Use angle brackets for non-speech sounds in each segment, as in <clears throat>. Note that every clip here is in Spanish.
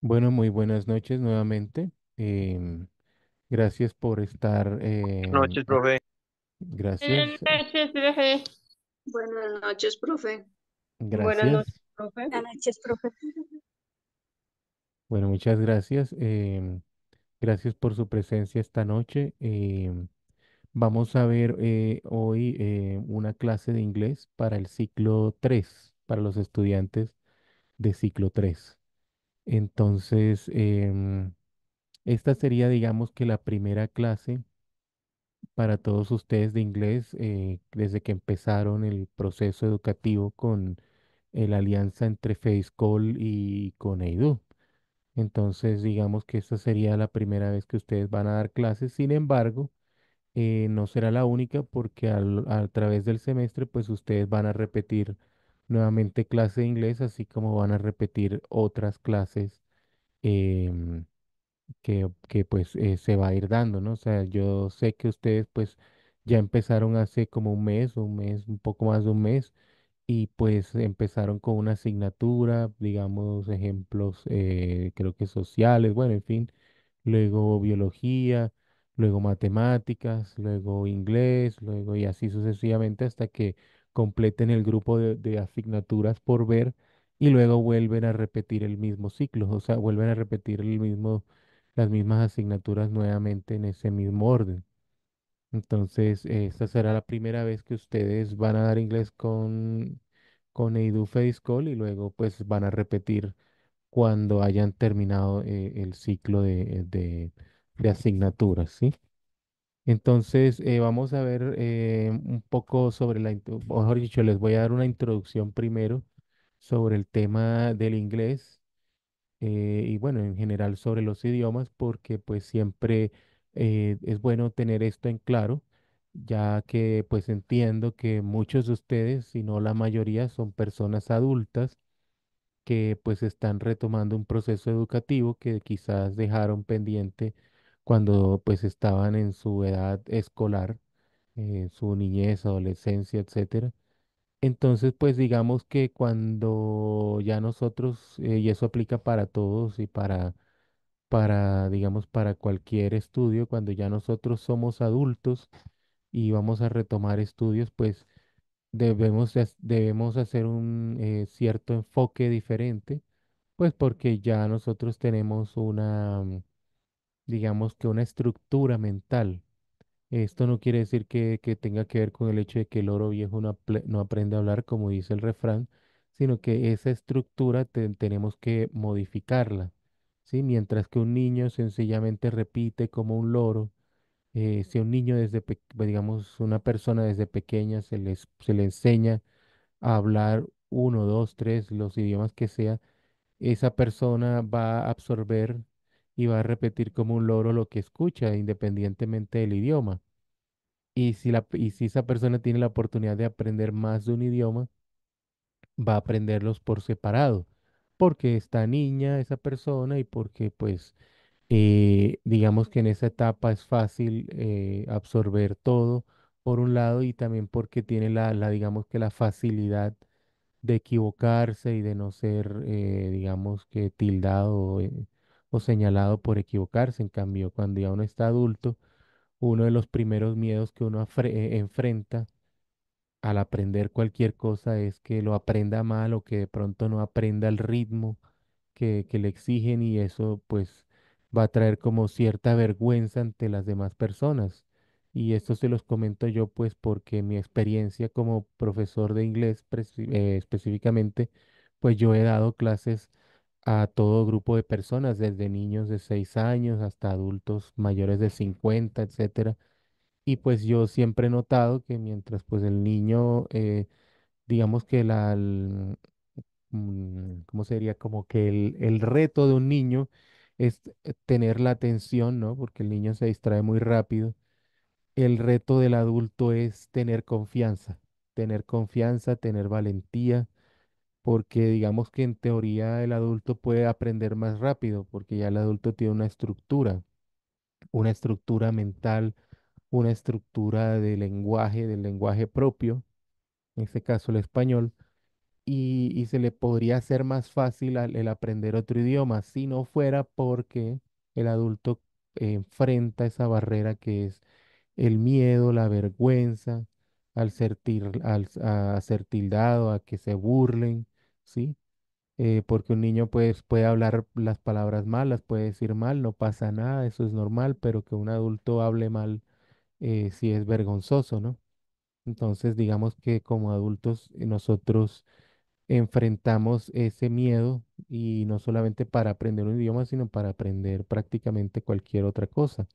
Bueno, muy buenas noches nuevamente. Em, gracias por estar. Buenas em, Noches, profe. gracias, Buenas noches, profe. gracias. noches. Profe. Buenas noches, profe. Bueno, muchas gracias. Em, gracias por su presencia esta noche. vamos a ver eh, hoy eh, una clase de inglés para el ciclo 3, para los estudiantes de ciclo 3. Entonces, em, esta sería, digamos, que la primera clase para todos ustedes de inglés eh, desde que empezaron el proceso educativo con la alianza entre FaceCall y con Edu. Entonces, digamos que esta sería la primera vez que ustedes van a dar clases. Sin embargo, eh, no será la única porque al- a través del semestre, pues ustedes van a repetir nuevamente clase de inglés, así como van a repetir otras clases em, que, que, pues eh, se va a ir dando, ¿no? O sea, yo sé que ustedes pues ya empezaron hace como un mes, un mes, un poco más de un mes, y pues empezaron con una asignatura, digamos, ejemplos, eh, creo que sociales, bueno, en fin, luego biología, luego matemáticas, luego inglés, luego y así sucesivamente hasta que completen el grupo de, asignaturas por ver y luego vuelven a repetir el mismo ciclo, o sea, vuelven a repetir las mismas asignaturas nuevamente en ese mismo orden. Entonces, esta será la primera vez que ustedes van a dar inglés con, con Call y luego pues van a repetir cuando hayan terminado eh, el ciclo de, de asignaturas, ¿sí? Entonces, eh, vamos a ver eh, un poco sobre la, o mejor dicho, les voy a dar una introducción primero sobre el tema del inglés eh, y bueno, en general sobre los idiomas, porque pues siempre es bueno tener esto en claro, ya que pues entiendo que muchos de ustedes, si no la mayoría, son personas adultas que pues están retomando un proceso educativo que quizás dejaron pendiente cuando pues estaban en su edad escolar, en eh, su niñez, adolescencia, etc. Entonces, pues digamos que cuando ya nosotros, eh, y eso aplica para todos y para, para, digamos, para cualquier estudio, cuando ya nosotros somos adultos y vamos a retomar estudios, pues debemos, debemos hacer un eh, cierto enfoque diferente, pues porque ya nosotros tenemos una digamos que una estructura mental. Esto no quiere decir que, tenga que ver con el hecho de que el loro viejo no, aprende a hablar, como dice el refrán, sino que esa estructura tenemos que modificarla. ¿sí? Mientras que un niño sencillamente repite como un loro, eh, si un niño desde, digamos, una persona desde pequeña se, se le enseña a hablar uno, dos, tres, los idiomas que sea, esa persona va a absorber y va a repetir como un loro lo que escucha, independientemente del idioma. Y si, la, si esa persona tiene la oportunidad de aprender más de un idioma, va a aprenderlos por separado, porque está niña esa persona y porque pues eh, digamos que en esa etapa es fácil eh, absorber todo por un lado y también porque tiene la, digamos que la facilidad de equivocarse y de no ser, eh, digamos que tildado o señalado por equivocarse. En cambio, cuando ya uno está adulto, uno de los primeros miedos que uno eh, enfrenta al aprender cualquier cosa es que lo aprenda mal o que de pronto no aprenda el ritmo que, le exigen y eso pues va a traer como cierta vergüenza ante las demás personas. Y esto se los comento yo pues porque mi experiencia como profesor de inglés eh, específicamente, pues yo he dado clases a todo grupo de personas, desde niños de 6 años hasta adultos mayores de 50, etcétera. Y pues yo siempre he notado que mientras pues el niño, eh, digamos que la, el- mm, sería? Como que el, reto de un niño es tener la atención, ¿no? Porque el niño se distrae muy rápido. El reto del adulto es tener confianza, tener confianza, tener valentía porque digamos que en teoría el adulto puede aprender más rápido, porque ya el adulto tiene una estructura, una estructura mental, una estructura de lenguaje, del lenguaje propio, en este caso el español, y, se le podría hacer más fácil el aprender otro idioma, si no fuera porque el adulto enfrenta esa barrera que es el miedo, la vergüenza al ser, a tildado, a que se burlen, ¿sí? Eh, porque un niño pues, puede hablar las palabras malas, puede decir mal, no pasa nada, eso es normal, pero que un adulto hable mal eh, sí es vergonzoso, ¿no? Entonces, digamos que como adultos eh, nosotros enfrentamos ese miedo y no solamente para aprender un idioma, sino para aprender prácticamente cualquier otra cosa.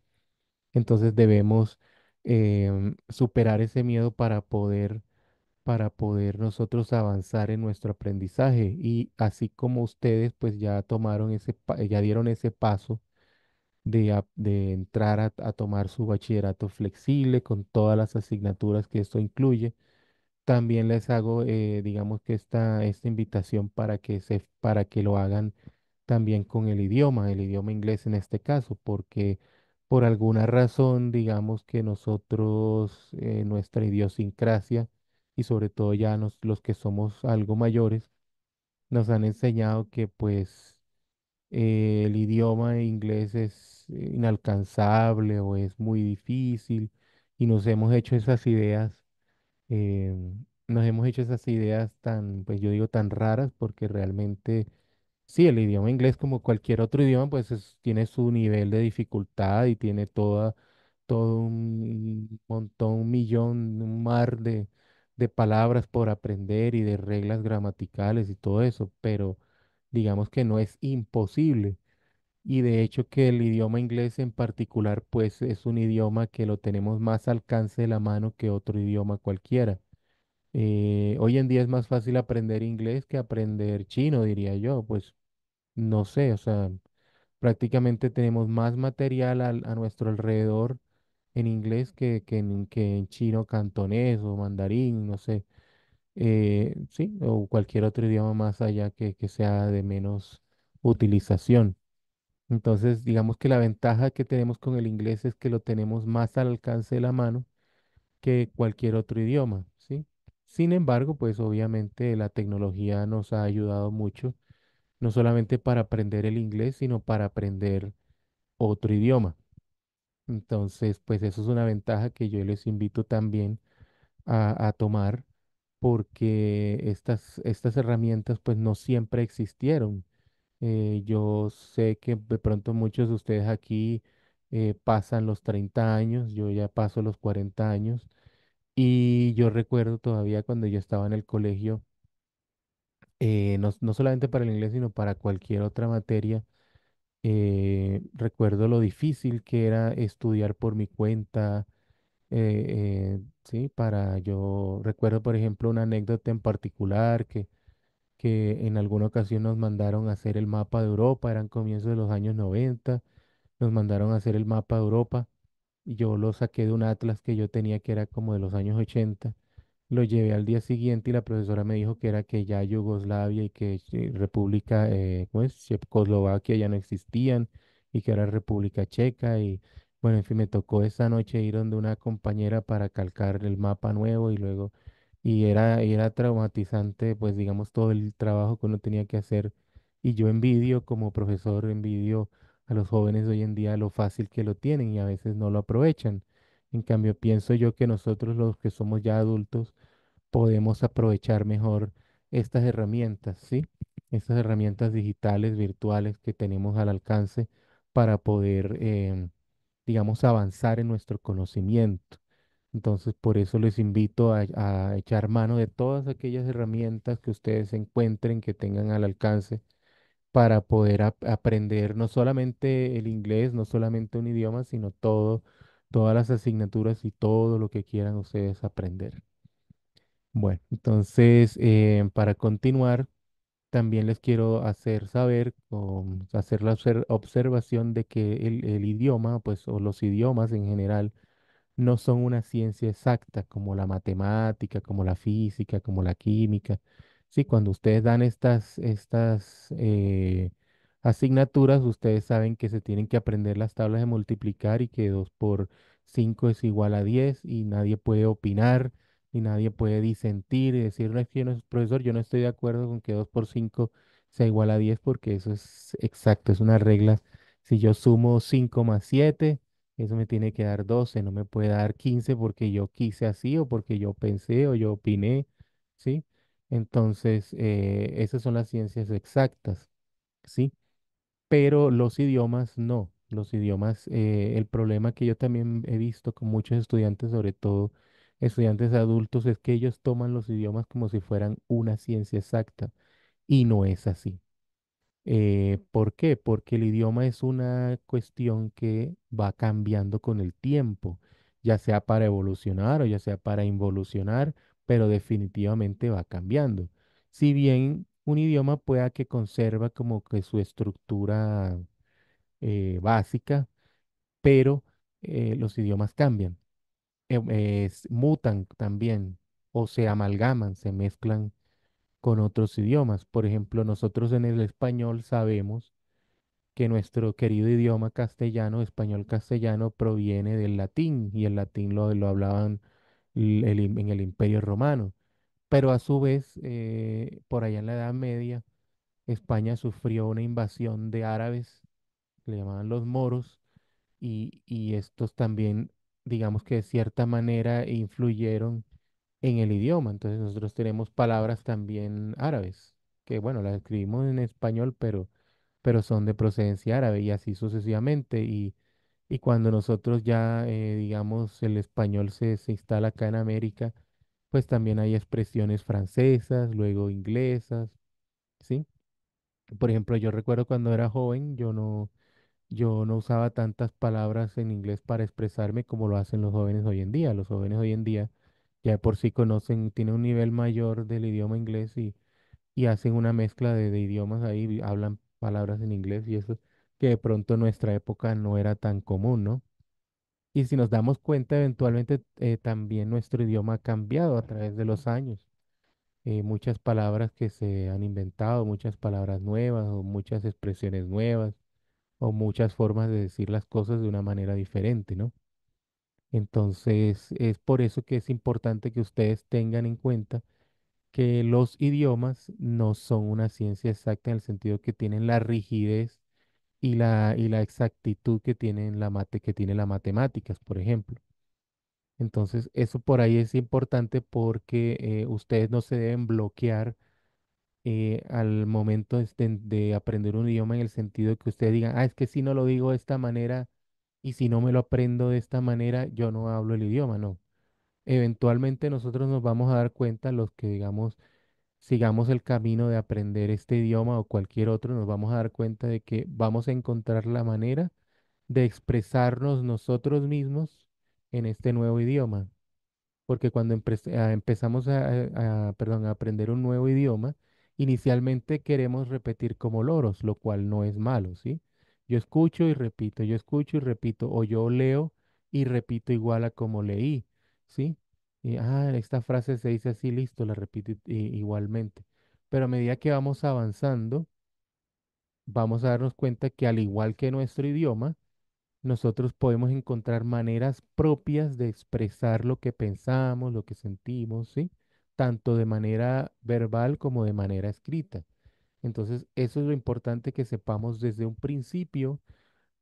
Entonces debemos Em, superar ese miedo para poder, para poder nosotros avanzar en nuestro aprendizaje. Y así como ustedes pues ya tomaron ese, ya dieron ese paso de, de entrar a, tomar su bachillerato flexible con todas las asignaturas que esto incluye. También les hago, eh, digamos que esta, esta invitación para que se, para que lo hagan también con el idioma, el idioma inglés en este caso, porque por alguna razón, digamos que nosotros, eh, nuestra idiosincrasia, y sobre todo ya los que somos algo mayores, nos han enseñado que pues eh, el idioma inglés es inalcanzable o es muy difícil y nos hemos hecho esas ideas, em, nos hemos hecho esas ideas tan, pues yo digo tan raras porque realmente Sí, el idioma inglés, como cualquier otro idioma, pues tiene su nivel de dificultad y tiene todo un montón, un millón, un mar de, palabras por aprender y de reglas gramaticales y todo eso, pero digamos que no es imposible. Y de hecho que el idioma inglés en particular, pues es un idioma que lo tenemos más al alcance de la mano que otro idioma cualquiera. Eh, hoy en día es más fácil aprender inglés que aprender chino, diría yo, pues no sé, o sea, prácticamente tenemos más material a nuestro alrededor en inglés que, en, chino cantonés o mandarín, no sé, eh, sí, o cualquier otro idioma más allá que, que sea de menos utilización. Entonces, digamos que la ventaja que tenemos con el inglés es que lo tenemos más al alcance de la mano que cualquier otro idioma, ¿sí? Sin embargo, pues obviamente la tecnología nos ha ayudado mucho no solamente para aprender el inglés, sino para aprender otro idioma. Entonces, pues eso es una ventaja que yo les invito también a, tomar porque estas, estas herramientas pues no siempre existieron. Eh, yo sé que de pronto muchos de ustedes aquí eh, pasan los 30 años, yo ya paso los 40 años y yo recuerdo todavía cuando yo estaba en el colegio eh, no, solamente para el inglés, sino para cualquier otra materia. Eh, recuerdo lo difícil que era estudiar por mi cuenta, eh, ¿sí? Para yo recuerdo, por ejemplo, una anécdota en particular que, que en alguna ocasión nos mandaron a hacer el mapa de Europa, eran comienzos de los años 90, nos mandaron a hacer el mapa de Europa y yo lo saqué de un atlas que yo tenía que era como de los años 80 lo llevé al día siguiente y la profesora me dijo que era que ya Yugoslavia y que eh, República, pues, Checoslovaquia ya no existían y que era República Checa y bueno, en fin, me tocó esa noche ir donde una compañera para calcar el mapa nuevo y luego, y era, era traumatizante, pues digamos, todo el trabajo que uno tenía que hacer. Y yo envidio, como profesor, envidio a los jóvenes hoy en día lo fácil que lo tienen y a veces no lo aprovechan. En cambio, pienso yo que nosotros los que somos ya adultos podemos aprovechar mejor estas herramientas, ¿sí? Estas herramientas digitales, virtuales que tenemos al alcance para poder, em, digamos, avanzar en nuestro conocimiento. Entonces, por eso les invito a, echar mano de todas aquellas herramientas que ustedes encuentren, que tengan al alcance, para poder aprender no solamente el inglés, no solamente un idioma, sino todo todas las asignaturas y todo lo que quieran ustedes aprender. Bueno, entonces, eh, para continuar, también les quiero hacer saber o hacer la observación de que el, idioma, pues, o los idiomas en general, no son una ciencia exacta como la matemática, como la física, como la química. Sí, cuando ustedes dan estas, estas eh, asignaturas, ustedes saben que se tienen que aprender las tablas de multiplicar y que 2 por 5 es igual a 10 y nadie puede opinar y nadie puede disentir y decir, no, es que yo no, profesor, yo no estoy de acuerdo con que 2 por 5 sea igual a 10 porque eso es exacto, es una regla. Si yo sumo 5 más 7, eso me tiene que dar 12, no me puede dar 15 porque yo quise así o porque yo pensé o yo opiné, ¿sí? Entonces, eh, esas son las ciencias exactas, ¿sí? pero los idiomas no. Los idiomas, eh, el problema que yo también he visto con muchos estudiantes, sobre todo estudiantes adultos, es que ellos toman los idiomas como si fueran una ciencia exacta y no es así. Eh, ¿Por qué? Porque el idioma es una cuestión que va cambiando con el tiempo, ya sea para evolucionar o ya sea para involucionar, pero definitivamente va cambiando. Si bien un idioma pueda que conserva como que su estructura eh, básica, pero eh, los idiomas cambian, eh, mutan también o se amalgaman, se mezclan con otros idiomas. Por ejemplo, nosotros en el español sabemos que nuestro querido idioma castellano, español castellano, proviene del latín y el latín lo, lo hablaban en el Imperio Romano. Pero a su vez, eh, por allá en la Edad Media, España sufrió una invasión de árabes, le llamaban los moros, y, y estos también, digamos que de cierta manera, influyeron en el idioma. Entonces nosotros tenemos palabras también árabes, que bueno, las escribimos en español, pero, pero son de procedencia árabe y así sucesivamente. Y, cuando nosotros ya, eh, digamos, el español se, se instala acá en América, pues también hay expresiones francesas, luego inglesas, ¿sí? Por ejemplo, yo recuerdo cuando era joven, yo no, yo no usaba tantas palabras en inglés para expresarme como lo hacen los jóvenes hoy en día. Los jóvenes hoy en día ya por sí conocen, tienen un nivel mayor del idioma inglés y, y hacen una mezcla de, de idiomas ahí, hablan palabras en inglés y eso que de pronto en nuestra época no era tan común, ¿no? Y si nos damos cuenta, eventualmente eh, también nuestro idioma ha cambiado a través de los años. Eh, muchas palabras que se han inventado, muchas palabras nuevas o muchas expresiones nuevas o muchas formas de decir las cosas de una manera diferente, ¿no? Entonces, es por eso que es importante que ustedes tengan en cuenta que los idiomas no son una ciencia exacta en el sentido que tienen la rigidez y la, y la exactitud que tiene, la mate, que tiene las matemáticas, por ejemplo. Entonces, eso por ahí es importante porque eh, ustedes no se deben bloquear eh, al momento de, aprender un idioma en el sentido que ustedes digan, ah, es que si no lo digo de esta manera y si no me lo aprendo de esta manera, yo no hablo el idioma, no. Eventualmente nosotros nos vamos a dar cuenta, los que digamos, sigamos el camino de aprender este idioma o cualquier otro, nos vamos a dar cuenta de que vamos a encontrar la manera de expresarnos nosotros mismos en este nuevo idioma. Porque cuando ah, empezamos a, a aprender un nuevo idioma, inicialmente queremos repetir como loros, lo cual no es malo, ¿sí? Yo escucho y repito, yo escucho y repito, o yo leo y repito igual a como leí, ¿sí? Y, ah, esta frase se dice así, listo, la repite igualmente. Pero a medida que vamos avanzando, vamos a darnos cuenta que al igual que nuestro idioma, nosotros podemos encontrar maneras propias de expresar lo que pensamos, lo que sentimos, ¿sí? Tanto de manera verbal como de manera escrita. Entonces, eso es lo importante que sepamos desde un principio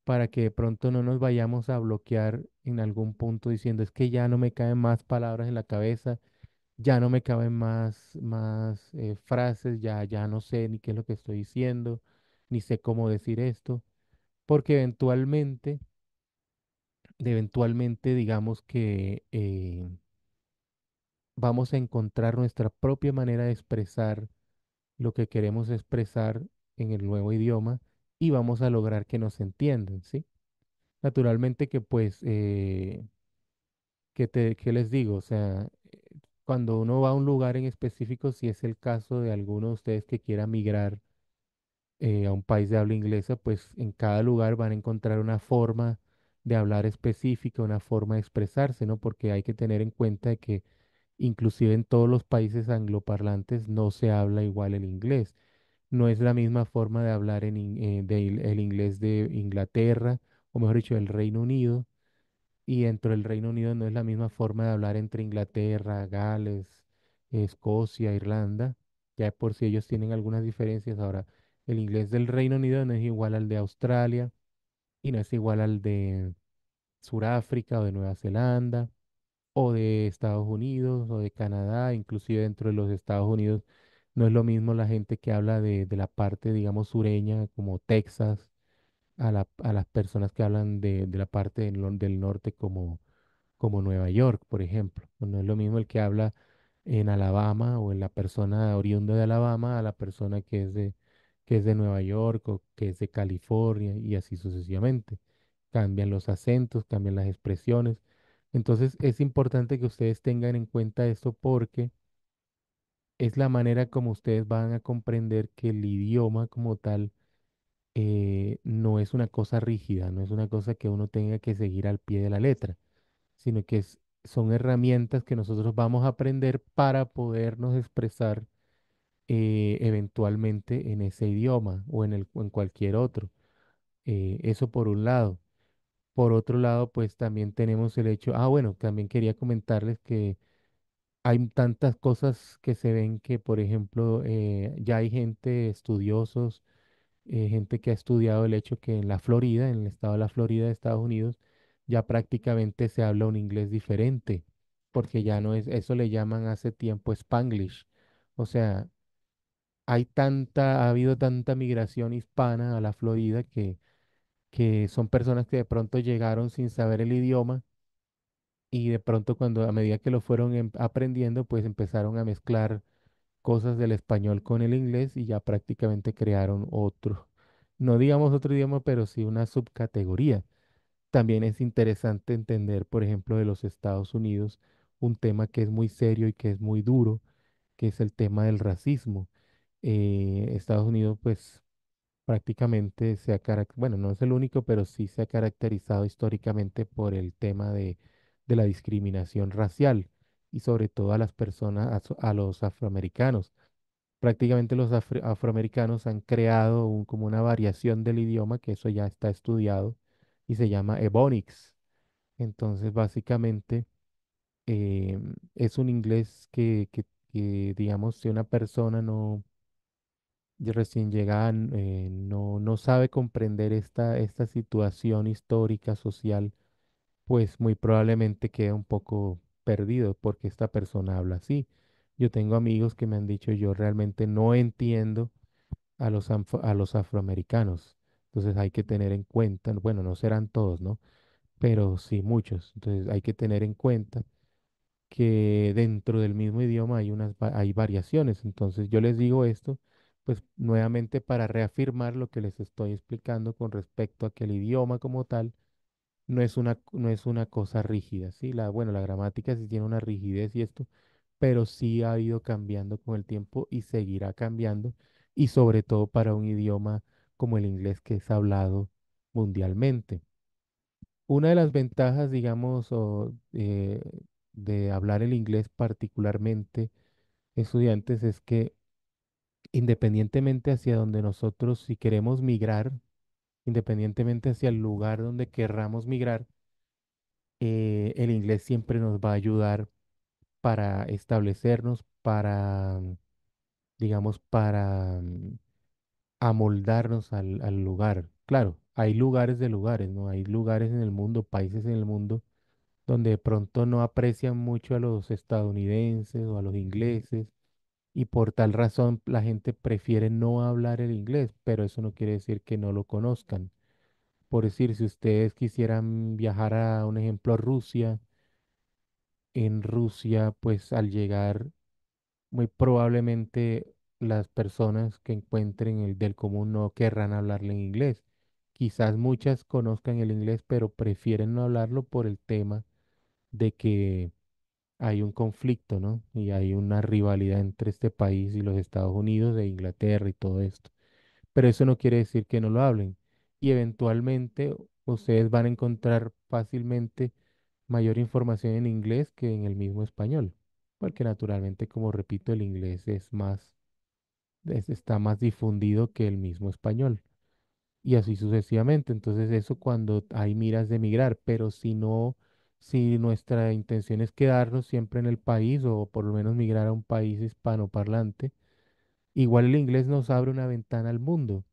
para que de pronto no nos vayamos a bloquear en algún punto diciendo es que ya no me caben más palabras en la cabeza, ya no me caben más, más eh, frases, ya, ya no sé ni qué es lo que estoy diciendo, ni sé cómo decir esto, porque eventualmente, eventualmente digamos que eh, vamos a encontrar nuestra propia manera de expresar lo que queremos expresar en el nuevo idioma y vamos a lograr que nos entiendan, ¿sí? Naturalmente que pues, eh, que, les digo? O sea, cuando uno va a un lugar en específico, si es el caso de alguno de ustedes que quiera migrar eh, a un país de habla inglesa, pues en cada lugar van a encontrar una forma de hablar específica, una forma de expresarse, ¿no? Porque hay que tener en cuenta que inclusive en todos los países angloparlantes no se habla igual el inglés no es la misma forma de hablar en eh, el inglés de Inglaterra, o mejor dicho, del Reino Unido, y dentro del Reino Unido no es la misma forma de hablar entre Inglaterra, Gales, Escocia, Irlanda, ya por si ellos tienen algunas diferencias. Ahora, el inglés del Reino Unido no es igual al de Australia y no es igual al de Suráfrica o de Nueva Zelanda o de Estados Unidos o de Canadá, inclusive dentro de los Estados Unidos no es lo mismo la gente que habla de, la parte, digamos, sureña, como Texas, a, las personas que hablan de, la parte del, norte, como, como Nueva York, por ejemplo. No es lo mismo el que habla en Alabama o en la persona oriunda de Alabama a la persona que es de, que es de Nueva York o que es de California y así sucesivamente. Cambian los acentos, cambian las expresiones. Entonces es importante que ustedes tengan en cuenta esto porque es la manera como ustedes van a comprender que el idioma como tal eh, no es una cosa rígida, no es una cosa que uno tenga que seguir al pie de la letra, sino que son herramientas que nosotros vamos a aprender para podernos expresar eh, eventualmente en ese idioma o en, el, en cualquier otro. Eh, eso por un lado. Por otro lado, pues también tenemos el hecho, ah, bueno, también quería comentarles que hay tantas cosas que se ven que, por ejemplo, eh, ya hay gente, estudiosos, eh, gente que ha estudiado el hecho que en la Florida, en el estado de la Florida de Estados Unidos, ya prácticamente se habla un inglés diferente, porque ya no es, eso le llaman hace tiempo Spanglish. O sea, hay tanta, ha habido tanta migración hispana a la Florida que, que son personas que de pronto llegaron sin saber el idioma y de pronto cuando a medida que lo fueron em, aprendiendo, pues empezaron a mezclar cosas del español con el inglés y ya prácticamente crearon otro, <laughs> no digamos otro idioma, pero sí una subcategoría. También es interesante entender, por ejemplo, de los Estados Unidos, un tema que es muy serio y que es muy duro, que es el tema del racismo. Eh, Estados Unidos, pues prácticamente se ha bueno, no es el único, pero sí se ha caracterizado históricamente por el tema de de la discriminación racial y sobre todo a las personas, a, los afroamericanos. Prácticamente los afroamericanos han creado como una variación del idioma, que eso ya está estudiado, y se llama Ebonics. Entonces, básicamente, eh, es un inglés que, digamos, si una persona no recién llegada eh, no, sabe comprender esta, esta situación histórica, social, pues muy probablemente queda un poco perdido porque esta persona habla así. Yo tengo amigos que me han dicho, yo realmente no entiendo a los, a los afroamericanos. Entonces hay que tener en cuenta, bueno, no serán todos, ¿no? Pero sí muchos. Entonces hay que tener en cuenta que dentro del mismo idioma hay unas hay variaciones. Entonces yo les digo esto, pues nuevamente para reafirmar lo que les estoy explicando con respecto a que el idioma como tal no es una, no es una cosa rígida, ¿sí? La, bueno, la gramática sí tiene una rigidez y esto, pero sí ha ido cambiando con el tiempo y seguirá cambiando, y sobre todo para un idioma como el inglés que es hablado mundialmente. Una de las ventajas, digamos, eh, de hablar el inglés particularmente estudiantes es que independientemente hacia donde nosotros, si queremos migrar, independientemente hacia el lugar donde querramos migrar, eh, el inglés siempre nos va a ayudar para establecernos, para, digamos, para mm, amoldarnos al, al lugar. Claro, hay lugares de lugares, ¿no? Hay lugares en el mundo, países en el mundo, donde de pronto no aprecian mucho a los estadounidenses o a los ingleses y por tal razón la gente prefiere no hablar el inglés, pero eso no quiere decir que no lo conozcan. Por decir, si ustedes quisieran viajar a un ejemplo a Rusia, en Rusia, pues al llegar, muy probablemente las personas que encuentren el del común no querrán hablarle en inglés. Quizás muchas conozcan el inglés, pero prefieren no hablarlo por el tema de que hay un conflicto, ¿no? Y hay una rivalidad entre este país y los Estados Unidos e Inglaterra y todo esto. Pero eso no quiere decir que no lo hablen. Y eventualmente ustedes van a encontrar fácilmente mayor información en inglés que en el mismo español. Porque naturalmente, como repito, el inglés es más, está más difundido que el mismo español. Y así sucesivamente. Entonces eso cuando hay miras de emigrar. Pero si no si nuestra intención es quedarnos siempre en el país o por lo menos migrar a un país hispanoparlante, igual el inglés nos abre una ventana al mundo,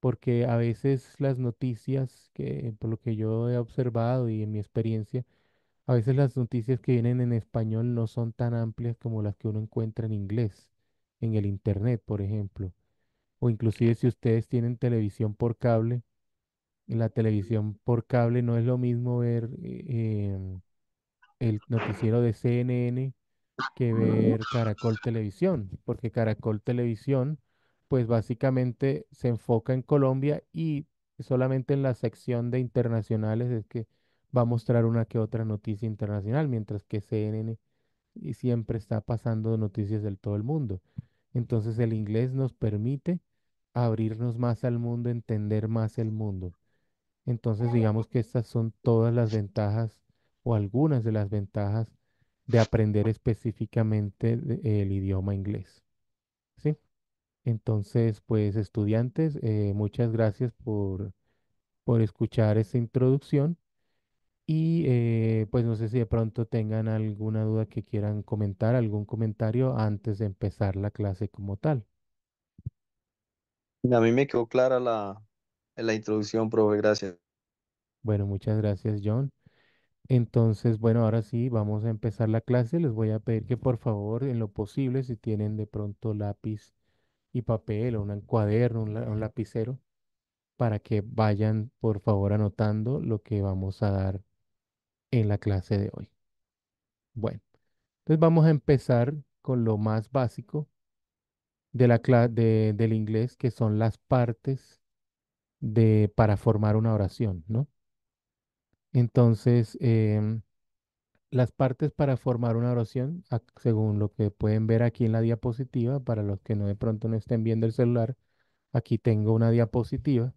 porque a veces las noticias, que por lo que yo he observado y en mi experiencia, a veces las noticias que vienen en español no son tan amplias como las que uno encuentra en inglés, en el internet, por ejemplo, o inclusive si ustedes tienen televisión por cable la televisión por cable no es lo mismo ver eh, em, el noticiero de CNN que ver Caracol Televisión, porque Caracol Televisión, pues básicamente se enfoca en Colombia y solamente en la sección de internacionales es que va a mostrar una que otra noticia internacional, mientras que CNN siempre está pasando noticias del todo el mundo. Entonces el inglés nos permite abrirnos más al mundo, entender más el mundo. Entonces, digamos que estas son todas las ventajas o algunas de las ventajas de aprender específicamente eh, el idioma inglés. ¿Sí? Entonces, pues estudiantes, eh, muchas gracias por, escuchar esta introducción y eh, pues no sé si de pronto tengan alguna duda que quieran comentar, algún comentario antes de empezar la clase como tal. A mí me quedó clara la, en la introducción, profe. Gracias. Bueno, muchas gracias, John. Entonces, bueno, ahora sí, vamos a empezar la clase. Les voy a pedir que por favor, en lo posible, si tienen de pronto lápiz y papel o un cuaderno, un, lapicero, para que vayan por favor anotando lo que vamos a dar en la clase de hoy. Bueno, entonces vamos a empezar con lo más básico de la del inglés, que son las partes de, para formar una oración, ¿no? Entonces, em, las partes para formar una oración, según lo que pueden ver aquí en la diapositiva, para los que no de pronto no estén viendo el celular, aquí tengo una diapositiva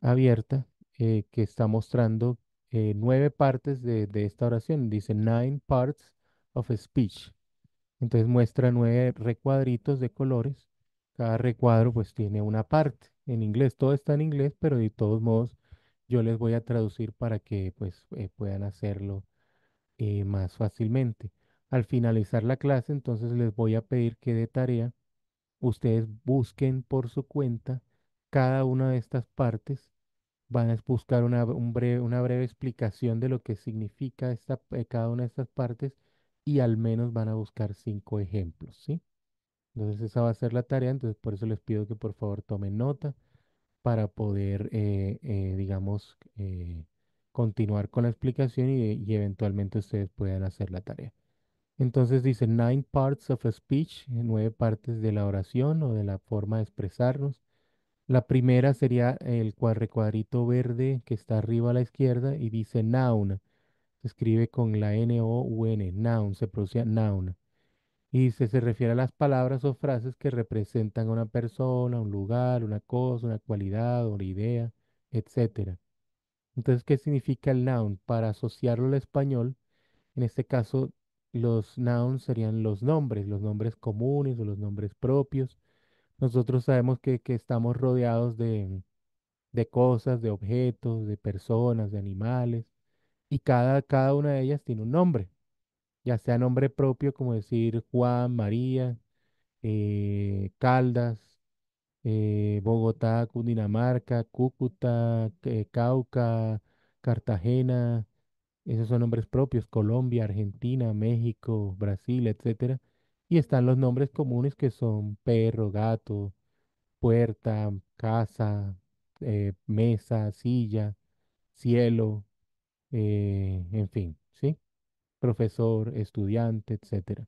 abierta eh, que está mostrando eh, nueve partes de, esta oración. Dice nine parts of speech. Entonces muestra nueve recuadritos de colores cada recuadro pues tiene una parte en inglés. Todo está en inglés, pero de todos modos yo les voy a traducir para que pues eh, puedan hacerlo eh, más fácilmente. Al finalizar la clase, entonces les voy a pedir que de tarea ustedes busquen por su cuenta cada una de estas partes. Van a buscar una, breve, una breve explicación de lo que significa esta, eh, cada una de estas partes y al menos van a buscar cinco ejemplos, ¿sí? Entonces esa va a ser la tarea, entonces por eso les pido que por favor tomen nota para poder, eh, eh, digamos, eh, continuar con la explicación y, eventualmente ustedes puedan hacer la tarea. Entonces dice nine parts of a speech, nueve partes de la oración o de la forma de expresarnos. La primera sería el cuadrito verde que está arriba a la izquierda y dice noun. Se escribe con la N-O-U-N, noun, se pronuncia noun. Y se, se refiere a las palabras o frases que representan a una persona, un lugar, una cosa, una cualidad, una idea, etc. Entonces, ¿qué significa el noun? Para asociarlo al español, en este caso, los nouns serían los nombres, los nombres comunes o los nombres propios. Nosotros sabemos que, estamos rodeados de, de cosas, de objetos, de personas, de animales, y cada, cada una de ellas tiene un nombre ya sea nombre propio, como decir Juan, María, eh, Caldas, eh, Bogotá, Cundinamarca, Cúcuta, eh, Cauca, Cartagena, esos son nombres propios, Colombia, Argentina, México, Brasil, etcétera. Y están los nombres comunes que son perro, gato, puerta, casa, mesa, silla, cielo, en fin profesor, estudiante, etcétera.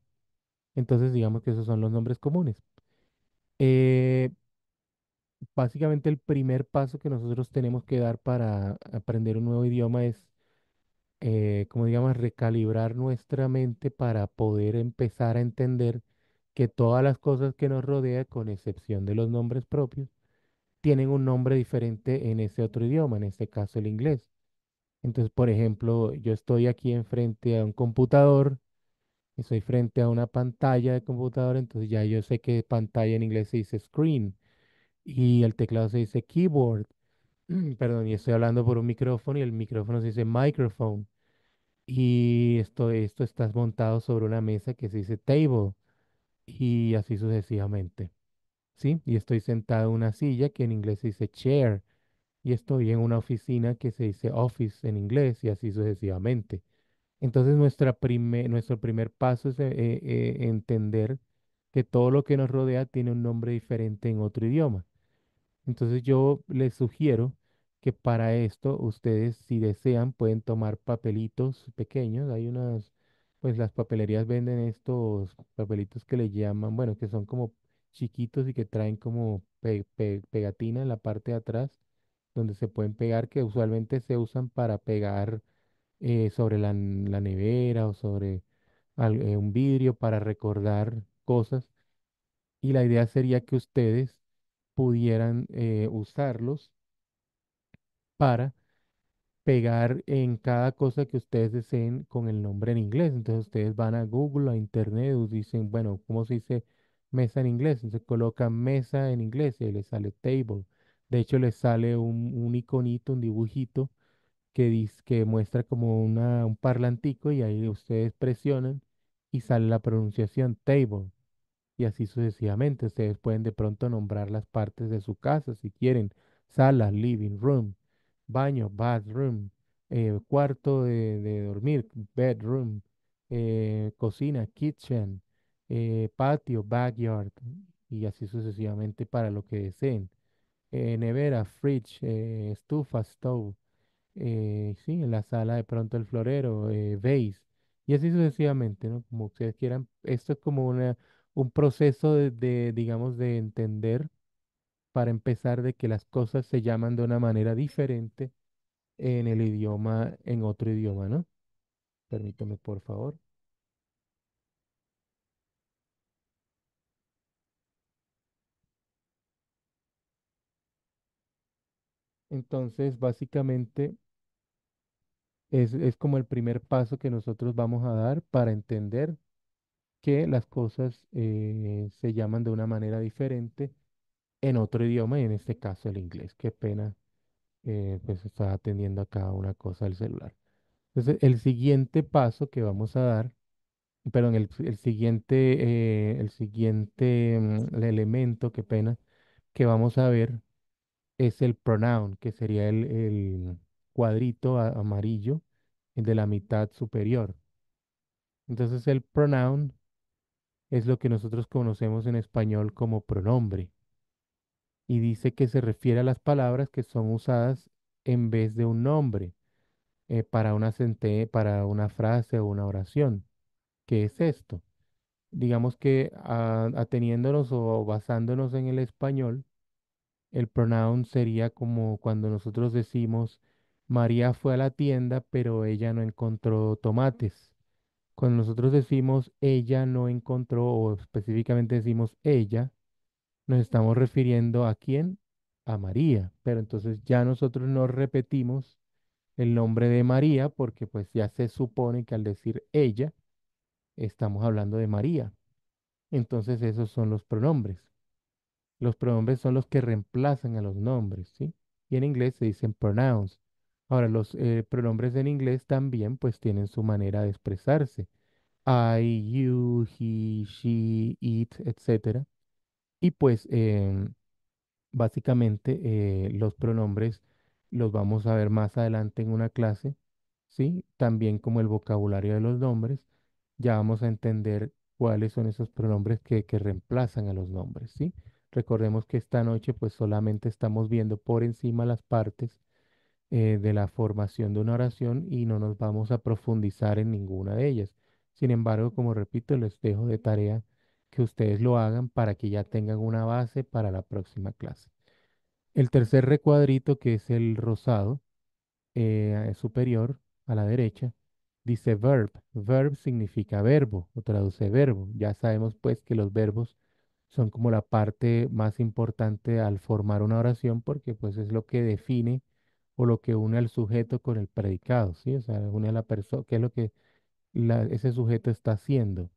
Entonces, digamos que esos son los nombres comunes. Eh, básicamente el primer paso que nosotros tenemos que dar para aprender un nuevo idioma es, eh, como digamos, recalibrar nuestra mente para poder empezar a entender que todas las cosas que nos rodean, con excepción de los nombres propios, tienen un nombre diferente en ese otro idioma, en este caso el inglés. Entonces, por ejemplo, yo estoy aquí enfrente a un computador, y estoy frente a una pantalla de computador, entonces ya yo sé que pantalla en inglés se dice screen y el teclado se dice keyboard. <clears throat> Perdón, y estoy hablando por un micrófono y el micrófono se dice microphone. Y esto, esto está montado sobre una mesa que se dice table y así sucesivamente. ¿Sí? Y estoy sentado en una silla que en inglés se dice chair y estoy en una oficina que se dice office en inglés y así sucesivamente. Entonces nuestra nuestro primer paso es eh, eh, eh, entender que todo lo que nos rodea tiene un nombre diferente en otro idioma. Entonces yo les sugiero que para esto ustedes si desean pueden tomar papelitos pequeños. Hay unas, pues las papelerías venden estos papelitos que le llaman, bueno, que son como chiquitos y que traen como pegatina en la parte de atrás donde se pueden pegar, que usualmente se usan para pegar eh, sobre la, nevera o sobre eh, un vidrio para recordar cosas. Y la idea sería que ustedes pudieran eh, usarlos para pegar en cada cosa que ustedes deseen con el nombre en inglés. Entonces ustedes van a Google, a Internet, dicen, bueno, ¿cómo se dice mesa en inglés? Entonces colocan mesa en inglés y le les sale table. De hecho, les sale un, iconito, un dibujito que, que muestra como una, un parlantico y ahí ustedes presionan y sale la pronunciación table. Y así sucesivamente. Ustedes pueden de pronto nombrar las partes de su casa si quieren. Sala, living room, baño, bathroom, eh, cuarto de, dormir, bedroom, eh, cocina, kitchen, eh, patio, backyard. Y así sucesivamente para lo que deseen. Eh, nevera, fridge, eh, estufa, stove, eh, sí, en la sala de pronto el florero, vase, y así sucesivamente, ¿no? Como ustedes quieran. Esto es como una, un proceso de, digamos, de entender para empezar de que las cosas se llaman de una manera diferente en el idioma, en otro idioma, ¿no? Permítame, por favor. Entonces, básicamente, es, como el primer paso que nosotros vamos a dar para entender que las cosas eh, se llaman de una manera diferente en otro idioma y en este caso el inglés. Qué pena, eh, pues está atendiendo acá una cosa del celular. Entonces, el siguiente paso que vamos a dar, perdón, el, el siguiente, eh, el siguiente mm, elemento, qué pena, que vamos a ver es el pronoun, que sería el, cuadrito amarillo de la mitad superior. Entonces el pronoun es lo que nosotros conocemos en español como pronombre. Y dice que se refiere a las palabras que son usadas en vez de un nombre eh, para, una para una frase o una oración. ¿Qué es esto? Digamos que ah, ateniéndonos o basándonos en el español, el pronoun sería como cuando nosotros decimos, María fue a la tienda, pero ella no encontró tomates. Cuando nosotros decimos ella no encontró, o específicamente decimos ella, nos estamos refiriendo a quién? A María. Pero entonces ya nosotros no repetimos el nombre de María porque pues ya se supone que al decir ella estamos hablando de María. Entonces esos son los pronombres los pronombres son los que reemplazan a los nombres, ¿sí? Y en inglés se dicen pronouns. Ahora, los eh, pronombres en inglés también pues tienen su manera de expresarse. I, you, he, she, it, etc. Y pues em, básicamente eh, los pronombres los vamos a ver más adelante en una clase, ¿sí? También como el vocabulario de los nombres, ya vamos a entender cuáles son esos pronombres que, que reemplazan a los nombres, ¿sí? Recordemos que esta noche pues solamente estamos viendo por encima las partes eh, de la formación de una oración y no nos vamos a profundizar en ninguna de ellas. Sin embargo, como repito, les dejo de tarea que ustedes lo hagan para que ya tengan una base para la próxima clase. El tercer recuadrito, que es el rosado, eh, superior a la derecha, dice verb. Verb significa verbo o traduce verbo. Ya sabemos pues que los verbos son como la parte más importante al formar una oración porque pues es lo que define o lo que une al sujeto con el predicado, ¿sí? O sea, une a la persona, qué es lo que ese sujeto está haciendo.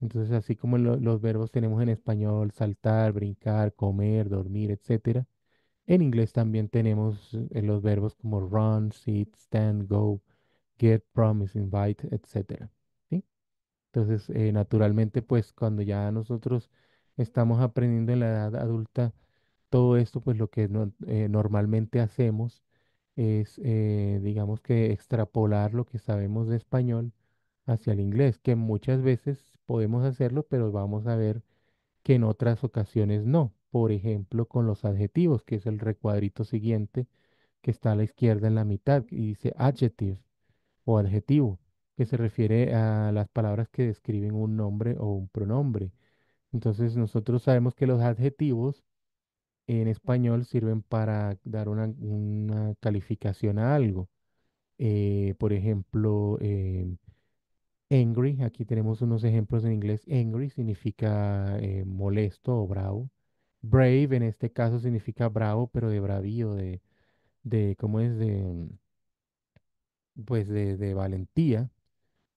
Entonces, así como los verbos tenemos en español saltar, brincar, comer, dormir, etcétera, en inglés también tenemos eh, los verbos como run, sit, stand, go, get, promise, invite, etcétera, ¿sí? Entonces, eh, naturalmente, pues cuando ya nosotros estamos aprendiendo en la edad adulta todo esto, pues lo que eh, normalmente hacemos es, eh, digamos que extrapolar lo que sabemos de español hacia el inglés, que muchas veces podemos hacerlo, pero vamos a ver que en otras ocasiones no. Por ejemplo, con los adjetivos, que es el recuadrito siguiente que está a la izquierda en la mitad y dice adjective o adjetivo, que se refiere a las palabras que describen un nombre o un pronombre. Entonces nosotros sabemos que los adjetivos en español sirven para dar una, calificación a algo. Eh, por ejemplo, em, angry, aquí tenemos unos ejemplos en inglés. Angry significa eh, molesto o bravo. Brave en este caso significa bravo, pero de bravío, de, de ¿cómo es? De, pues de valentía.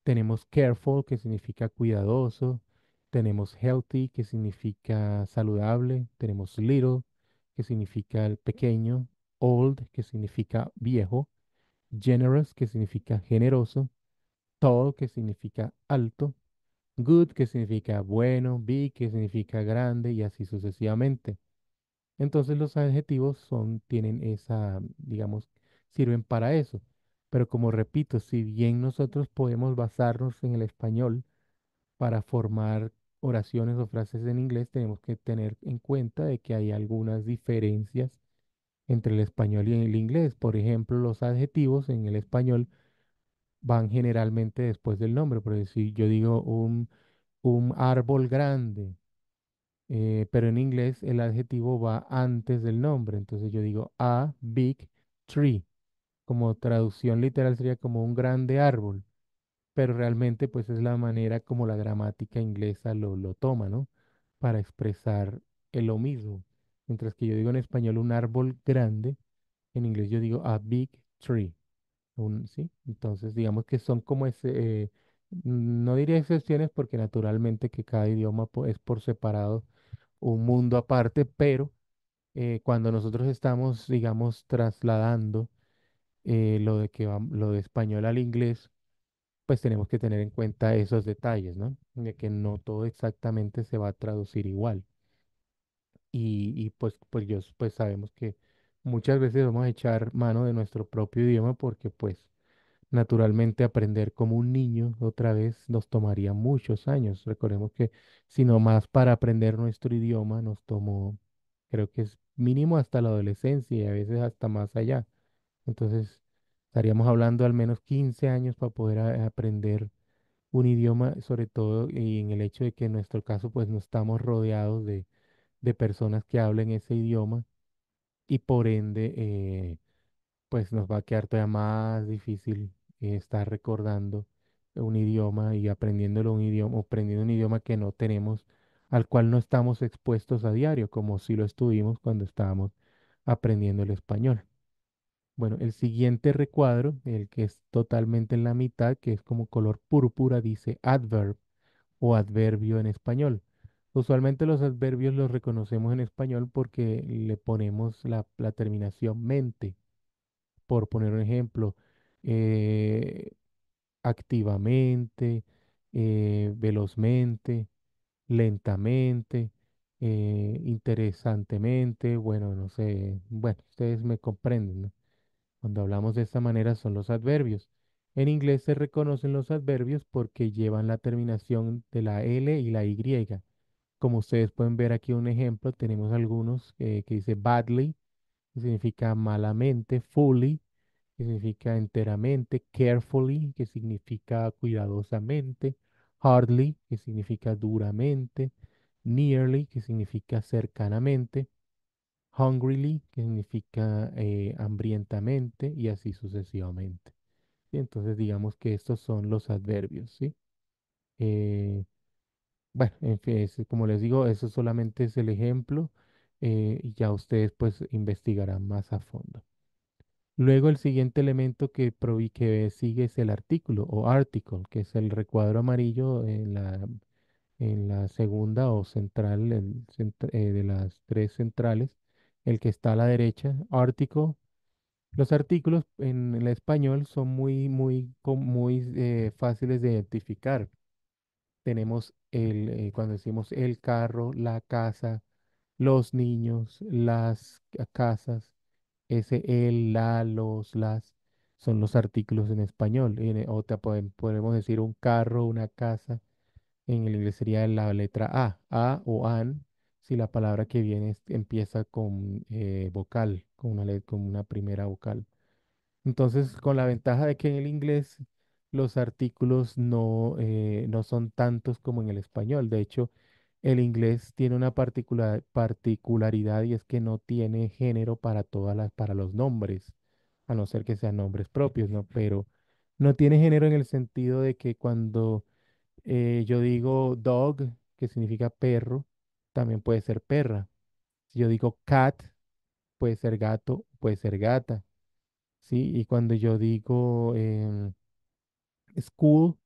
Tenemos careful, que significa cuidadoso. Tenemos healthy, que significa saludable. Tenemos little, que significa el pequeño. Old, que significa viejo. Generous, que significa generoso. Tall, que significa alto. Good, que significa bueno. Big, que significa grande. Y así sucesivamente. Entonces los adjetivos son, tienen esa, digamos, sirven para eso. Pero como repito, si bien nosotros podemos basarnos en el español para formar oraciones o frases en inglés, tenemos que tener en cuenta de que hay algunas diferencias entre el español y el inglés. Por ejemplo, los adjetivos en el español van generalmente después del nombre. Por decir, yo digo un, un árbol grande, eh, pero en inglés el adjetivo va antes del nombre. Entonces yo digo a big tree. Como traducción literal sería como un grande árbol pero realmente pues es la manera como la gramática inglesa lo, toma, ¿no? Para expresar lo mismo. Mientras que yo digo en español un árbol grande, en inglés yo digo a big tree. ¿sí? Entonces digamos que son como ese, eh, no diría excepciones porque naturalmente que cada idioma pues, es por separado un mundo aparte, pero eh, cuando nosotros estamos, digamos, trasladando eh, lo de que lo de español al inglés, pues tenemos que tener en cuenta esos detalles, ¿no? De que no todo exactamente se va a traducir igual. Y, y pues, pues, yo, pues sabemos que muchas veces vamos a echar mano de nuestro propio idioma porque pues naturalmente aprender como un niño otra vez nos tomaría muchos años. Recordemos que si no más para aprender nuestro idioma nos tomó, creo que es mínimo hasta la adolescencia y a veces hasta más allá. Entonces, Estaríamos hablando al menos 15 años para poder aprender un idioma, sobre todo y en el hecho de que en nuestro caso pues no estamos rodeados de, personas que hablen ese idioma y por ende eh, pues nos va a quedar todavía más difícil estar recordando un idioma y aprendiéndolo un idioma, o aprendiendo un idioma que no tenemos, al cual no estamos expuestos a diario, como si lo estuvimos cuando estábamos aprendiendo el español. Bueno, el siguiente recuadro, el que es totalmente en la mitad, que es como color púrpura, dice adverb o adverbio en español. Usualmente los adverbios los reconocemos en español porque le ponemos la, terminación mente. Por poner un ejemplo, eh, activamente, eh, velozmente, lentamente, eh, interesantemente, bueno, no sé, bueno, ustedes me comprenden, ¿no? Cuando hablamos de esta manera son los adverbios. En inglés se reconocen los adverbios porque llevan la terminación de la L y la Y. Como ustedes pueden ver aquí un ejemplo, tenemos algunos eh, que dice badly, que significa malamente, fully, que significa enteramente, carefully, que significa cuidadosamente, hardly, que significa duramente, nearly, que significa cercanamente, Hungrily, que significa eh, hambrientamente y así sucesivamente. Entonces digamos que estos son los adverbios, ¿sí? Eh, bueno, como les digo, eso solamente es el ejemplo eh, y ya ustedes pues investigarán más a fondo. Luego el siguiente elemento que, que sigue es el artículo o article, que es el recuadro amarillo en la, en la segunda o central de las tres centrales el que está a la derecha, article. Los artículos en el español son muy, muy, muy eh, fáciles de identificar. Tenemos el, eh, cuando decimos el carro, la casa, los niños, las casas, ese, el, la, los, las, son los artículos en español. En, eh, o te podemos decir un carro, una casa. En el inglés sería la letra A, A o AN, si la palabra que viene empieza con eh, vocal, con una, letra con una primera vocal. Entonces, con la ventaja de que en el inglés los artículos no, eh, no son tantos como en el español. De hecho, el inglés tiene una particularidad y es que no tiene género para todas para los nombres, a no ser que sean nombres propios, ¿no? Pero no tiene género en el sentido de que cuando eh, yo digo dog, que significa perro, también puede ser perra. Si yo digo cat, puede ser gato, puede ser gata. ¿Sí? Y cuando yo digo em, school,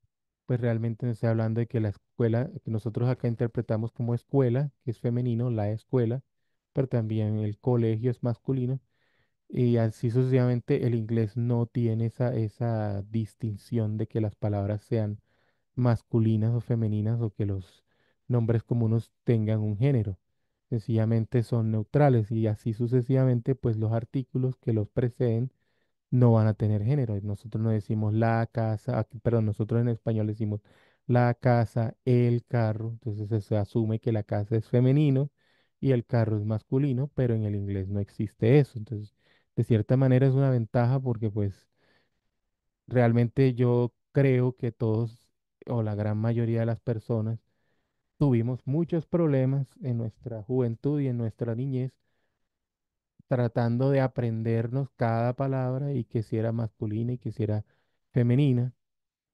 pues realmente estoy hablando de que la escuela, que nosotros acá interpretamos como escuela, que es femenino, la escuela, pero también el colegio es masculino. Y así sucesivamente el inglés no tiene esa, esa distinción de que las palabras sean masculinas o femeninas o que los nombres comunes tengan un género. Sencillamente son neutrales y así sucesivamente, pues los artículos que los preceden no van a tener género. Nosotros no decimos la casa, perdón, nosotros en español decimos la casa, el carro, entonces se asume que la casa es femenino y el carro es masculino, pero en el inglés no existe eso. Entonces, de cierta manera es una ventaja porque pues realmente yo creo que todos o la gran mayoría de las personas tuvimos muchos problemas en nuestra juventud y en nuestra niñez tratando de aprendernos cada palabra y que si era masculina y que si era femenina.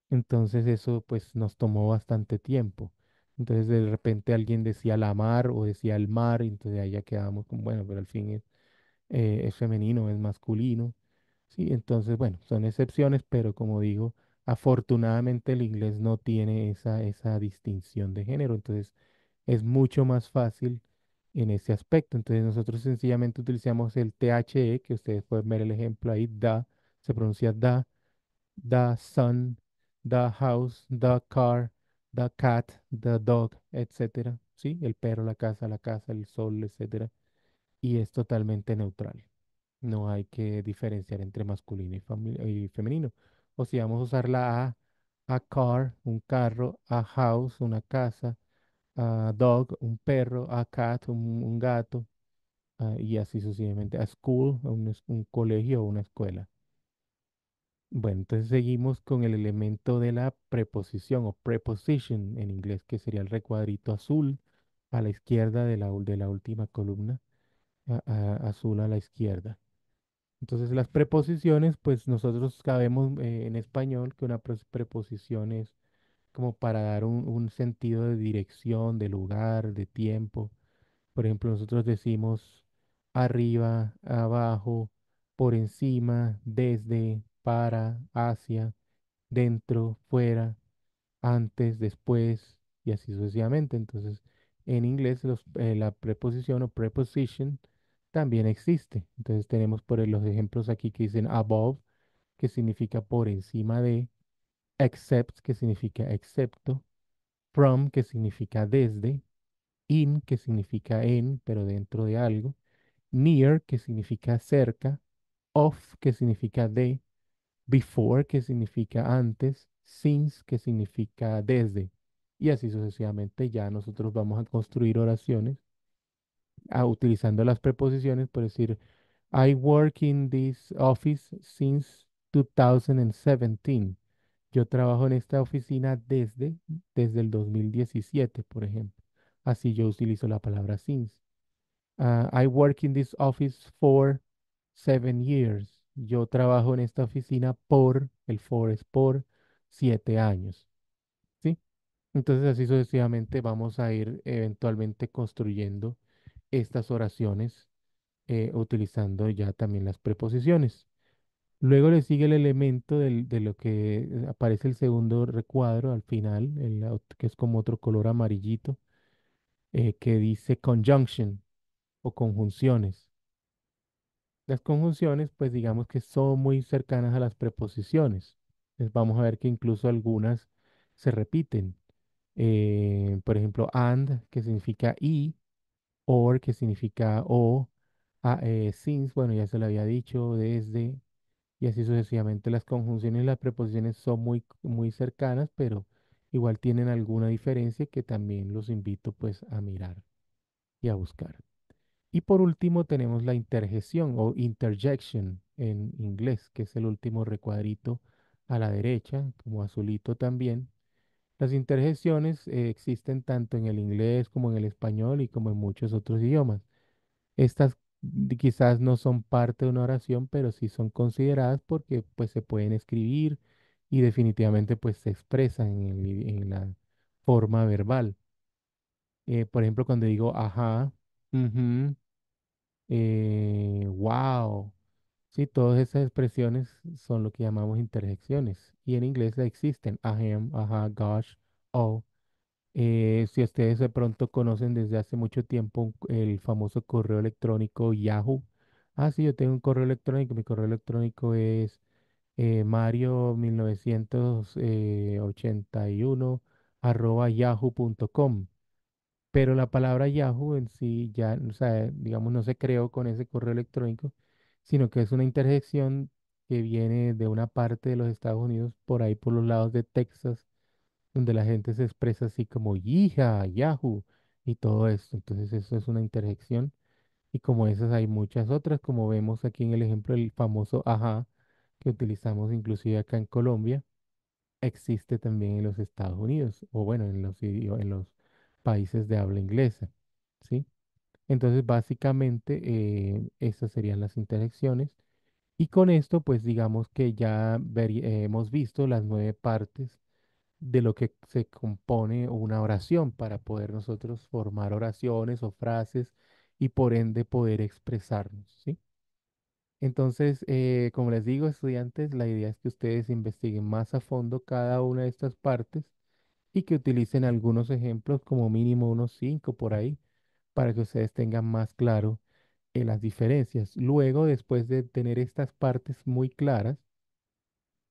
Entonces eso pues nos tomó bastante tiempo. Entonces de repente alguien decía la mar o decía el mar, y entonces allá quedábamos con, bueno, pero al fin es, eh, es femenino, es masculino. Sí, entonces bueno, son excepciones, pero como digo, Afortunadamente el inglés no tiene esa, distinción de género, entonces es mucho más fácil en ese aspecto. Entonces nosotros sencillamente utilizamos el THE, e, que ustedes pueden ver el ejemplo ahí, da, se pronuncia da, da sun, da house, da car, da cat, the dog, etcétera. ¿Sí? El perro, la casa, la casa, el sol, etcétera. Y es totalmente neutral. No hay que diferenciar entre masculino y femenino o si vamos a usar la A, a car, un carro, a house, una casa, a dog, un perro, a cat, un, gato, ah, y así sucesivamente, a school, un, colegio o una escuela. Bueno, entonces seguimos con el elemento de la preposición o preposition en inglés, que sería el recuadrito azul a la izquierda de la, de la última columna, azul a la izquierda. Entonces las preposiciones, pues nosotros sabemos eh, en español que una preposición es como para dar un, sentido de dirección, de lugar, de tiempo. Por ejemplo, nosotros decimos arriba, abajo, por encima, desde, para, hacia, dentro, fuera, antes, después, y así sucesivamente. Entonces, en inglés eh, la preposición o preposition también existe. Entonces tenemos por e, los ejemplos aquí que dicen above, que significa por encima de, except, que significa excepto, from, que significa desde, in, que significa en, pero dentro de algo, near, que significa cerca, of, que significa de, before, que significa antes, since, que significa desde. Y así sucesivamente ya nosotros vamos a construir oraciones utilizando las preposiciones, por decir, I work in this office since 2017. Yo trabajo en esta oficina desde, desde el 2017, por ejemplo. Así yo utilizo la palabra since. Ah, I work in this office for seven years. Yo trabajo en esta oficina por, el for es por, siete años. ¿Sí? Entonces así sucesivamente vamos a ir eventualmente construyendo estas oraciones eh, utilizando ya también las preposiciones. Luego le sigue el elemento de lo que aparece el segundo recuadro al final, que es como otro color amarillito, eh, que dice conjunction o conjunciones. Las conjunciones, pues digamos que son muy cercanas a las preposiciones. vamos a ver que incluso algunas se repiten. Eh, por ejemplo, and, que significa y, or, que significa o, a, eh, since, bueno, ya se lo había dicho, desde, y así sucesivamente. Las conjunciones y las preposiciones son muy, muy cercanas, pero igual tienen alguna diferencia que también los invito pues a mirar y a buscar. Y por último tenemos la interjección o interjection en inglés, que es el último recuadrito a la derecha, como azulito también, las interjecciones eh, existen tanto en el inglés como en el español y como en muchos otros idiomas. Estas quizás no son parte de una oración, pero sí son consideradas porque pues se pueden escribir y definitivamente pues se expresan en, la forma verbal. Eh, por ejemplo, cuando digo ajá, wow, Sí, todas esas expresiones son lo que llamamos interjecciones y en inglés existen. Ahem, ajá, gosh, oh. si ustedes de pronto conocen desde hace mucho tiempo el famoso correo electrónico Yahoo. Ah, sí, yo tengo un correo electrónico. Mi correo electrónico es eh, mario1981 eh, yahoo.com. Pero la palabra Yahoo en sí ya, o sea, digamos, no se creó con ese correo electrónico, sino que es una interjección que viene de una parte de los Estados Unidos, por ahí por los lados de Texas, donde la gente se expresa así como yija, yahoo y todo esto. Entonces eso es una interjección. Y como esas hay muchas otras, como vemos aquí en el ejemplo el famoso ajá, que utilizamos inclusive acá en Colombia, existe también en los Estados Unidos, o bueno, en los, en los países de habla inglesa, ¿sí? Entonces, básicamente, eh, estas serían las interacciones. Y con esto, pues digamos que ya eh, hemos visto las nueve partes de lo que se compone una oración para poder nosotros formar oraciones o frases y por ende poder expresarnos, Entonces, eh, como les digo, estudiantes, la idea es que ustedes investiguen más a fondo cada una de estas partes y que utilicen algunos ejemplos, como mínimo unos cinco por ahí, para que ustedes tengan más claro eh, las diferencias. Luego, después de tener estas partes muy claras,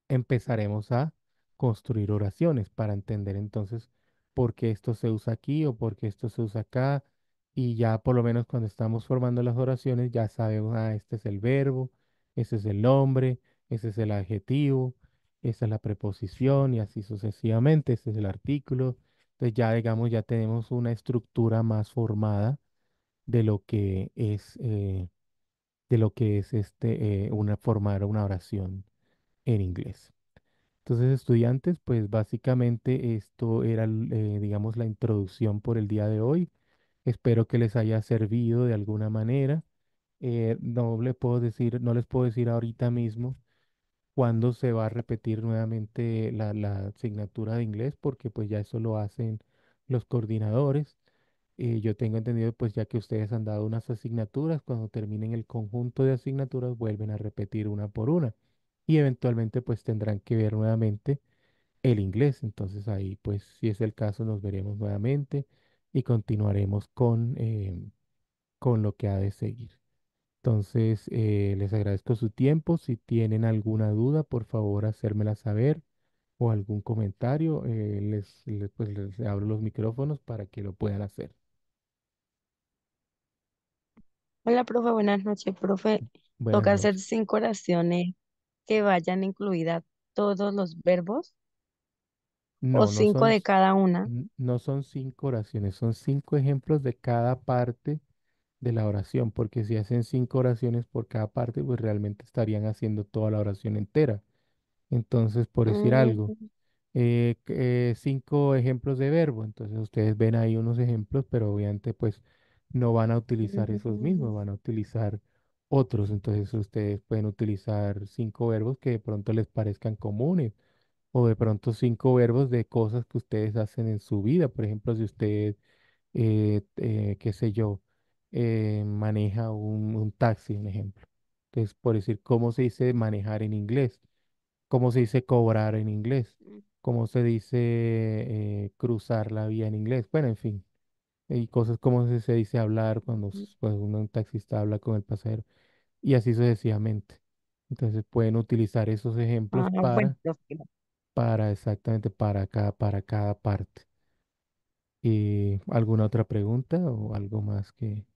empezaremos a construir oraciones para entender entonces por qué esto se usa aquí o por qué esto se usa acá. Y ya por lo menos cuando estamos formando las oraciones ya sabemos, ah, este es el verbo, ese es el nombre, ese es el adjetivo, esa es la preposición y así sucesivamente, ese es el artículo, entonces ya digamos, ya tenemos una estructura más formada de lo que es, eh, de lo que es este, eh, una, formar una oración en inglés. Entonces, estudiantes, pues básicamente esto era, eh, digamos, la introducción por el día de hoy. Espero que les haya servido de alguna manera. no puedo decir, no les puedo decir ahorita mismo cuándo se va a repetir nuevamente la, asignatura de inglés, porque pues ya eso lo hacen los coordinadores. Eh, yo tengo entendido pues ya que ustedes han dado unas asignaturas, cuando terminen el conjunto de asignaturas vuelven a repetir una por una y eventualmente pues tendrán que ver nuevamente el inglés. Entonces ahí pues si es el caso nos veremos nuevamente y continuaremos con, em, con lo que ha de seguir. Entonces, eh, les agradezco su tiempo. Si tienen alguna duda, por favor, hacérmela saber o algún comentario. Eh, les, pues, les, abro los micrófonos para que lo puedan hacer. Hola, profe, buenas noches, profe. Buenas Toca hacer cinco oraciones que vayan incluidas todos los verbos o cinco de cada una. No son cinco oraciones, son cinco ejemplos de cada parte de la oración, porque si hacen cinco oraciones por cada parte, pues realmente estarían haciendo toda la oración entera. Entonces, por decir mm, algo, eh, eh, cinco ejemplos de verbo, entonces ustedes ven ahí unos ejemplos, pero obviamente pues no van a utilizar esos mismos, van a utilizar otros, entonces ustedes pueden utilizar cinco verbos que de pronto les parezcan comunes o de pronto cinco verbos de cosas que ustedes hacen en su vida, por ejemplo, si ustedes, eh, qué sé yo, eh, maneja un, taxi, un ejemplo. Entonces, por decir, ¿cómo se dice manejar en inglés? ¿Cómo se dice cobrar en inglés? Mm. ¿Cómo se dice eh, cruzar la vía en inglés? Bueno, en fin. Y cosas como se, dice hablar cuando mm. pues, un taxista habla con el pasajero. Y así sucesivamente. Entonces pueden utilizar esos ejemplos ah, para, para exactamente para cada, para cada parte. ¿Y eh, alguna otra pregunta o algo más que...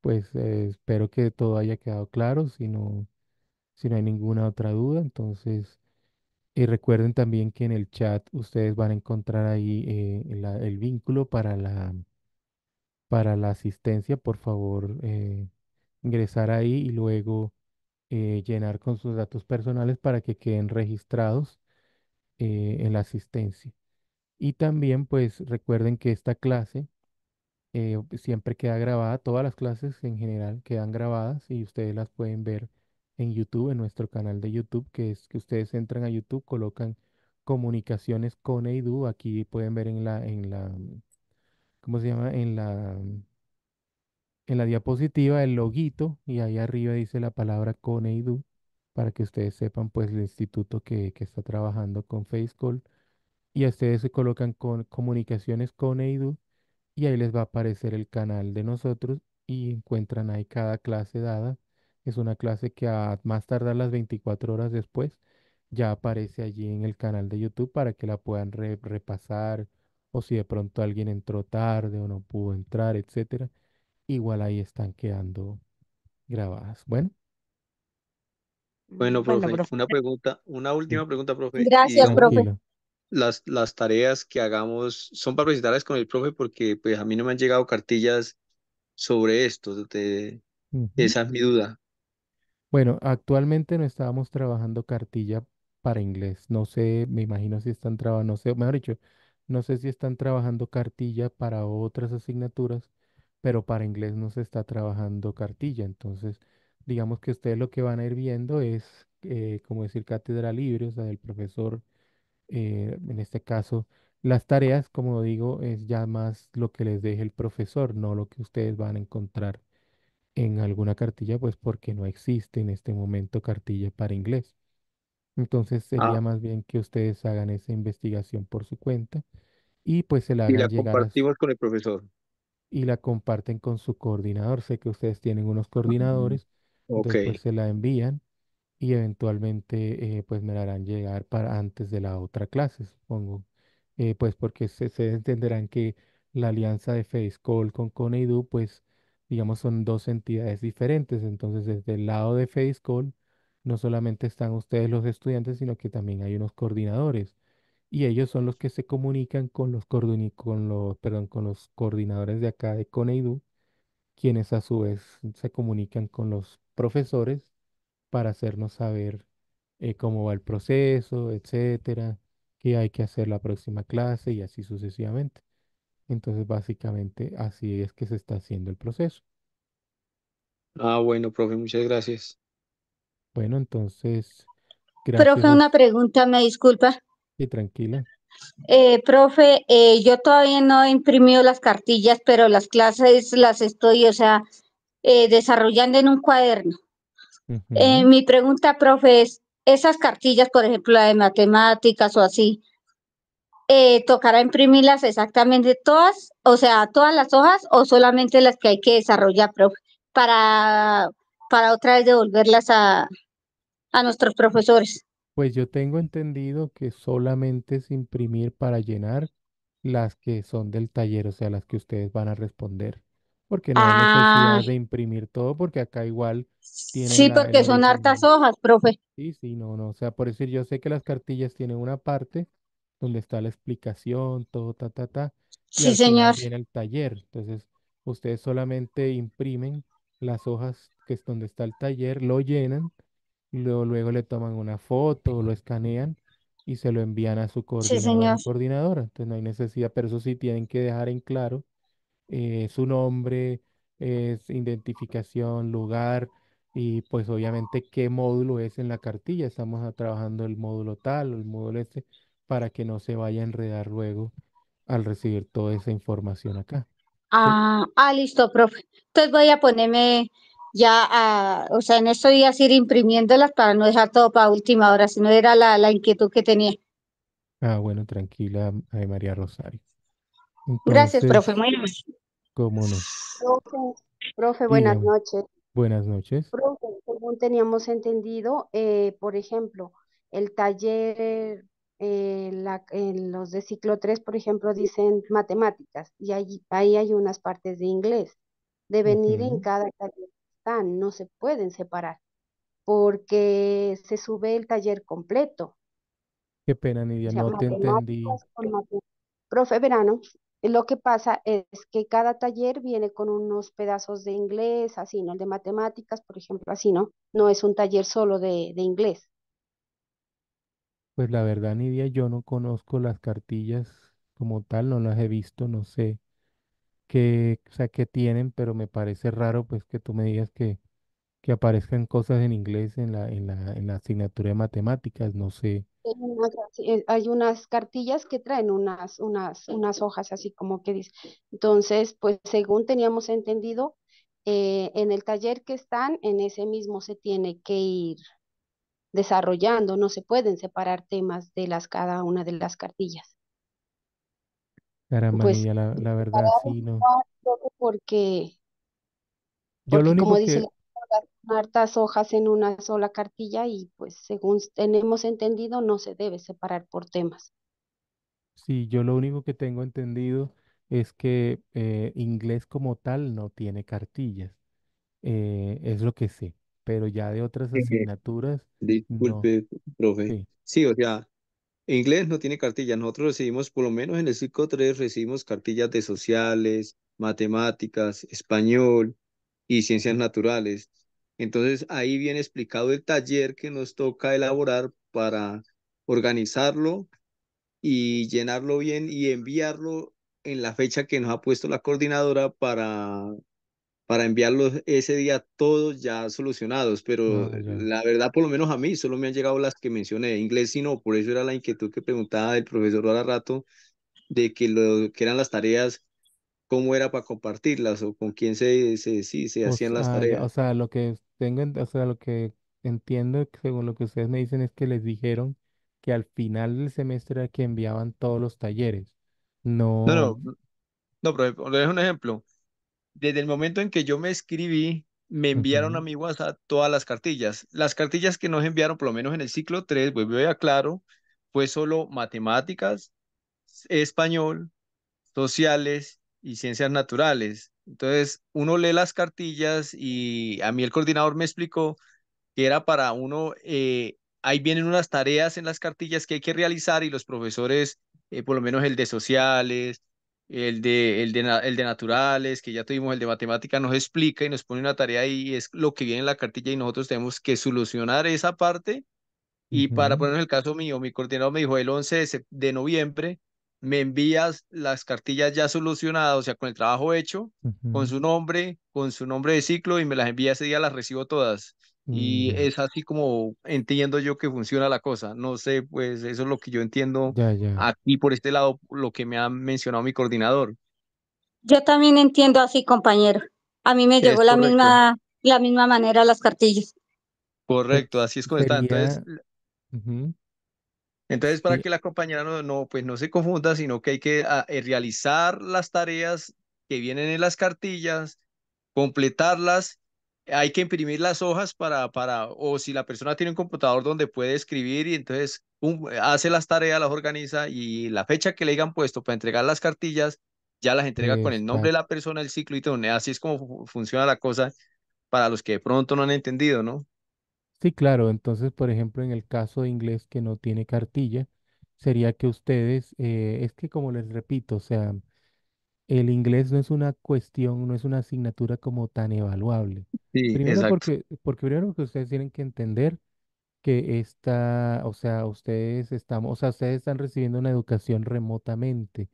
Pues eh, espero que todo haya quedado claro, si no, si no hay ninguna otra duda. Entonces, y recuerden también que en el chat ustedes van a encontrar ahí eh, el vínculo para la, para la asistencia. Por favor, eh, ingresar ahí y luego llenar con sus datos personales para que queden registrados en la asistencia. Y también, pues recuerden que esta clase eh, siempre queda grabada, todas las clases en general quedan grabadas y ustedes las pueden ver en YouTube, en nuestro canal de YouTube, que es que ustedes entran a YouTube, colocan comunicaciones con Eidu. aquí pueden ver en la, en la, mm, ¿cómo se llama? En la, mm, en la diapositiva el loguito y ahí arriba dice la palabra con Edu para que ustedes sepan pues el instituto que, está trabajando con Facecall y a ustedes se colocan con comunicaciones con Eidu y ahí les va a aparecer el canal de nosotros y encuentran ahí cada clase dada. Es una clase que a más tardar las 24 horas después ya aparece allí en el canal de YouTube para que la puedan repasar o si de pronto alguien entró tarde o no pudo entrar, etcétera. Igual ahí están quedando grabadas. Bueno. Bueno, profe, una pregunta, una última pregunta, profe. Gracias, profe las, tareas que hagamos son para visitarles con el profe porque pues a mí no me han llegado cartillas sobre esto. Esa es mi duda. Bueno, actualmente no estábamos trabajando cartilla para inglés. No sé, me imagino si están trabajando, no sé, mejor dicho, no sé si están trabajando cartilla para otras asignaturas, pero para inglés no se está trabajando cartilla. Entonces, digamos que ustedes lo que van a ir viendo es, eh, como decir, cátedra libre, o sea, del profesor eh, en este caso, las tareas, como digo, es ya más lo que les deje el profesor, no lo que ustedes van a encontrar en alguna cartilla, pues porque no existe en este momento cartilla para inglés. Entonces sería ah. más bien que ustedes hagan esa investigación por su cuenta y pues se la llegar compartimos con el profesor. y la comparten con su coordinador. Sé que ustedes tienen unos ah. coordinadores, después se la envían y eventualmente eh, pues me la harán llegar para antes de la otra clase, supongo. Eh, pues porque se, entenderán que la alianza de FaceCall con Coneidu, pues digamos son dos entidades diferentes. Entonces, desde el lado de FaceCall, no solamente están ustedes los estudiantes, sino que también hay unos coordinadores. Y ellos son los que se comunican con los, con los, perdón, con los coordinadores de acá de Coneidu, quienes a su vez se comunican con los profesores para hacernos saber eh, cómo va el proceso, etcétera, qué hay que hacer la próxima clase y así sucesivamente. Entonces, básicamente, así es que se está haciendo el proceso. Ah, bueno, profe, muchas gracias. Bueno, entonces, Profe, una pregunta, me disculpa. Sí, tranquila. Eh, profe, eh, yo todavía no he imprimido las cartillas, pero las clases las estoy, o sea, desarrollando en un cuaderno. Eh, mi pregunta, profe, es, esas cartillas, por ejemplo, la de matemáticas o así, eh, ¿tocará imprimirlas exactamente todas, o sea, todas las hojas o solamente las que hay que desarrollar, profe, para, para otra vez devolverlas a, a nuestros profesores? Pues yo tengo entendido que solamente es imprimir para llenar las que son del taller, o sea, las que ustedes van a responder porque no hay necesidad de imprimir todo, porque acá igual Sí, porque son hartas hojas, profe. Sí, sí, no, no. O sea, por decir, yo sé que las cartillas tienen una parte donde está la explicación, todo, ta, ta, ta. señor. el taller. Entonces, ustedes solamente imprimen las hojas que es donde está el taller, lo llenan, luego, luego le toman una foto, lo escanean y se lo envían a su coordinadora, sí, coordinadora. Entonces no hay necesidad, pero eso sí tienen que dejar en claro eh, su nombre, es eh, identificación, lugar y pues obviamente qué módulo es en la cartilla. Estamos trabajando el módulo tal o el módulo este para que no se vaya a enredar luego al recibir toda esa información acá. Ah, ah, listo, profe. Entonces voy a ponerme ya, o sea, en estos días ir imprimiéndolas para no dejar todo para última hora, si no era la, inquietud que tenía. Ah, bueno, tranquila, María Rosario. Gracias, profe. Muy bien. ¿Cómo no? Profe, buenas noches. Buenas noches. Profe, según teníamos entendido, eh, por ejemplo, el taller, eh, en los de ciclo 3, por ejemplo, dicen matemáticas y allí, ahí hay unas partes de inglés. Deben ir en cada taller están, no se pueden separar porque se sube el taller completo. Qué pena, Nidia, no te entendí. Profe Verano, lo que pasa es que cada taller viene con unos pedazos de inglés, así, ¿no? El de matemáticas, por ejemplo, así, ¿no? No es un taller solo de, de inglés. Pues la verdad, Nidia, yo no conozco las cartillas como tal, no las he visto, no sé qué, sea, qué tienen, pero me parece raro pues que tú me digas que, que aparezcan cosas en inglés en la, en la, en la asignatura de matemáticas, no sé eh, hay unas cartillas que traen unas, unas, unas hojas así como que dice. Entonces, pues según teníamos entendido, eh, en el taller que están, en ese mismo se tiene que ir desarrollando, no se pueden separar temas de las cada una de las cartillas. Pues, la, verdad, sí, no. Porque, yo lo único que hartas hojas en una sola cartilla y pues según tenemos entendido no se debe separar por temas. Sí, yo lo único que tengo entendido es que eh, inglés como tal no tiene cartillas, eh, es lo que sé, pero ya de otras asignaturas Disculpe, profe. Sí, o sea, inglés no tiene cartillas. Nosotros recibimos, por lo menos en el ciclo 3, recibimos cartillas de sociales, matemáticas, español y ciencias naturales. Entonces ahí viene explicado el taller que nos toca elaborar para organizarlo y llenarlo bien y enviarlo en la fecha que nos ha puesto la coordinadora para, para enviarlos ese día todos ya solucionados. Pero la verdad, por lo menos a mí, solo me han llegado las que mencioné, inglés sino no, por eso era la inquietud que preguntaba el profesor ahora rato, de que lo que eran las tareas cómo era para compartirlas o con quién se, se, se hacían las tareas. o sea, lo que tengo, o sea, lo que entiendo, según lo que ustedes me dicen, es que les dijeron que al final del semestre era que enviaban todos los talleres. No, No, no, pero le dejo un ejemplo. Desde el momento en que yo me escribí, me enviaron a mi WhatsApp todas las cartillas. Las cartillas que nos enviaron, por lo menos en el ciclo 3, vuelvo a aclarar, fue solo matemáticas, español, sociales y ciencias naturales. Entonces, uno lee las cartillas y a mí el coordinador me explicó que era para uno, eh, ahí vienen unas tareas en las cartillas que hay que realizar y los profesores, eh, por lo menos el de sociales, el de, el, de, el de naturales, que ya tuvimos el de matemática, nos explica y nos pone una tarea y es lo que viene en la cartilla y nosotros tenemos que solucionar esa parte. Y para poner el caso mío, mi coordinador me dijo el 11 de, de noviembre me envías las cartillas ya solucionadas, o sea, con el trabajo hecho, con su nombre, con su nombre de ciclo y me las envías ese día, las recibo todas. Y es así como entiendo yo que funciona la cosa. No sé, pues eso es lo que yo entiendo aquí por este lado, lo que me ha mencionado mi coordinador. Yo también entiendo así, compañero. A mí me llegó la misma, la misma manera las cartillas. Correcto, así es como está. Entonces, entonces, para que la compañera no, pues no se confunda, sino que hay que ah, eh, realizar las tareas que vienen en las cartillas, completarlas, hay que imprimir las hojas para, para, o si la persona tiene un computador donde puede escribir y entonces hace las tareas, las organiza y la fecha que le hayan puesto para entregar las cartillas, ya las entrega con el nombre de la persona, el ciclo y todo. Así es como funciona la cosa para los que de pronto no han entendido, ¿no? Sí, claro. Entonces, por ejemplo, en el caso de inglés que no tiene cartilla, sería que ustedes, eh, es que como les repito, o sea, el inglés no es una cuestión, no es una asignatura como tan evaluable. Sí, Primero porque, porque primero que ustedes tienen que entender que esta, o sea, ustedes estamos, o sea, ustedes están recibiendo una educación remotamente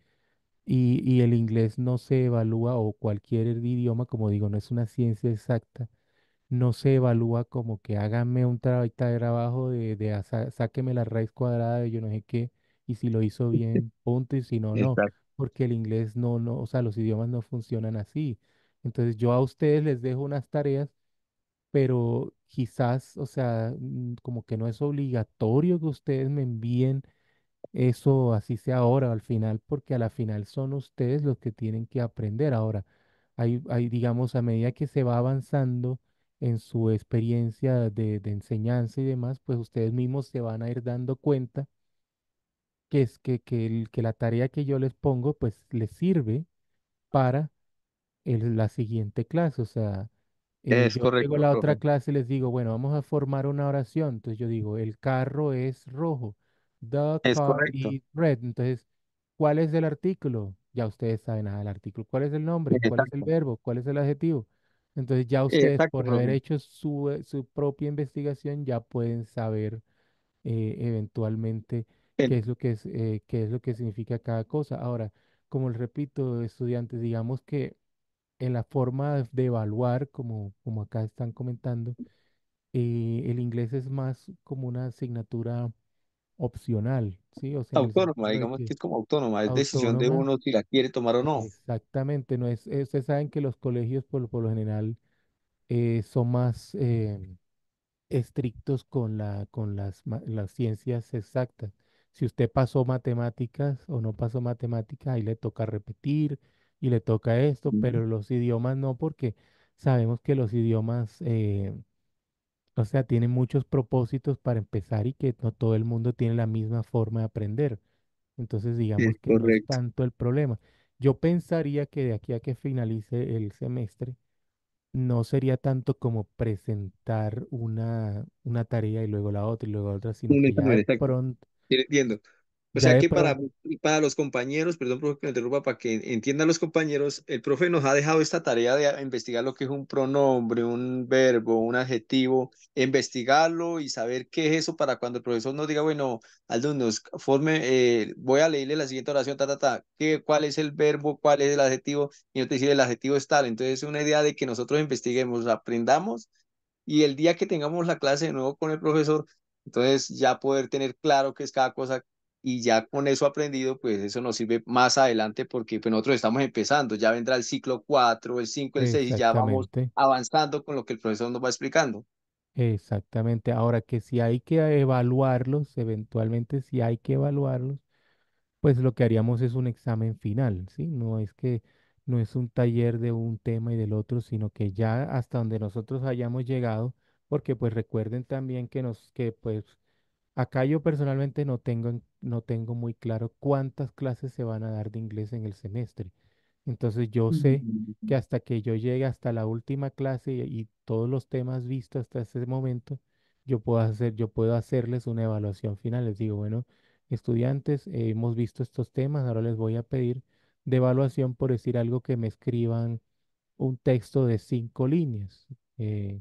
y, y el inglés no se evalúa o cualquier idioma, como digo, no es una ciencia exacta no se evalúa como que háganme un trabajo de, de sáqueme la raíz cuadrada de yo no sé qué, y si lo hizo <laughs> bien, punto, y si no, no, porque el inglés no, no, o sea, los idiomas no funcionan así. Entonces yo a ustedes les dejo unas tareas, pero quizás, o sea, mm, como que no es obligatorio que ustedes me envíen eso así sea ahora al final, porque a la final son ustedes los que tienen que aprender ahora. Hay, hay, digamos, a medida que se va avanzando, en su experiencia de, enseñanza y demás, pues ustedes mismos se van a ir dando cuenta que es que, que la tarea que yo les pongo, pues les sirve para la siguiente clase. O sea, eh, yo la otra clase y les digo, bueno, vamos a formar una oración. Entonces yo digo, el carro es rojo. The car is red. Entonces, ¿cuál es el artículo? Ya ustedes saben nada el artículo. ¿Cuál es el nombre? ¿Cuál es el verbo? ¿Cuál es el adjetivo? Entonces ya ustedes, por haber hecho eh, su, propia investigación, ya pueden saber eh, eventualmente qué es lo que es, eh, qué es lo que significa cada cosa. Ahora, como les repito, estudiantes, digamos que en la forma de evaluar, como, como acá están comentando, el inglés es más como una asignatura opcional, ¿sí? autónoma, digamos que, es como autónoma, es decisión de uno si la quiere tomar o no. Exactamente, no es, eh, ustedes saben que los colegios por, lo general eh, son más eh, estrictos con, la, con las, las ciencias exactas. Si usted pasó matemáticas o no pasó matemáticas, ahí le toca repetir y le toca esto, pero los idiomas no, porque sabemos que los idiomas... O sea, tiene muchos propósitos para empezar y que no todo el mundo tiene la misma forma de aprender. Entonces, digamos que no es tanto el problema. Yo pensaría que de aquí a que finalice el semestre, no sería tanto como presentar una, una tarea y luego la otra y luego la otra, sino entiendo. O sea que para, para los compañeros, perdón, profe, que me interrumpa, para que entiendan los compañeros, el profe nos ha dejado esta tarea de investigar lo que es un pronombre, un verbo, un adjetivo, investigarlo y saber qué es eso para cuando el profesor nos diga, bueno, alumnos, forme, eh, voy a leerle la siguiente oración, ta, ta, ta, ¿qué, cuál es el verbo, cuál es el adjetivo, y yo te dice el adjetivo es tal. Entonces, es una idea de que nosotros investiguemos, aprendamos, y el día que tengamos la clase de nuevo con el profesor, entonces ya poder tener claro qué es cada cosa y ya con eso aprendido, pues eso nos sirve más adelante porque pues, nosotros estamos empezando, ya vendrá el ciclo 4, el 5, el 6 y ya vamos avanzando con lo que el profesor nos va explicando. Exactamente, ahora que si hay que evaluarlos, eventualmente si hay que evaluarlos, pues lo que haríamos es un examen final, ¿sí? No es que no es un taller de un tema y del otro, sino que ya hasta donde nosotros hayamos llegado, porque pues recuerden también que nos que pues Acá yo personalmente no tengo, no tengo muy claro cuántas clases se van a dar de inglés en el semestre. Entonces yo sé que mm. hasta que yo llegue hasta la última clase y, todos los temas vistos hasta ese momento, yo puedo hacer, yo puedo hacerles una evaluación final. Les digo, bueno, estudiantes, eh, hemos visto estos temas, ahora les voy a pedir de evaluación por decir algo que me escriban un texto de cinco líneas. Eh,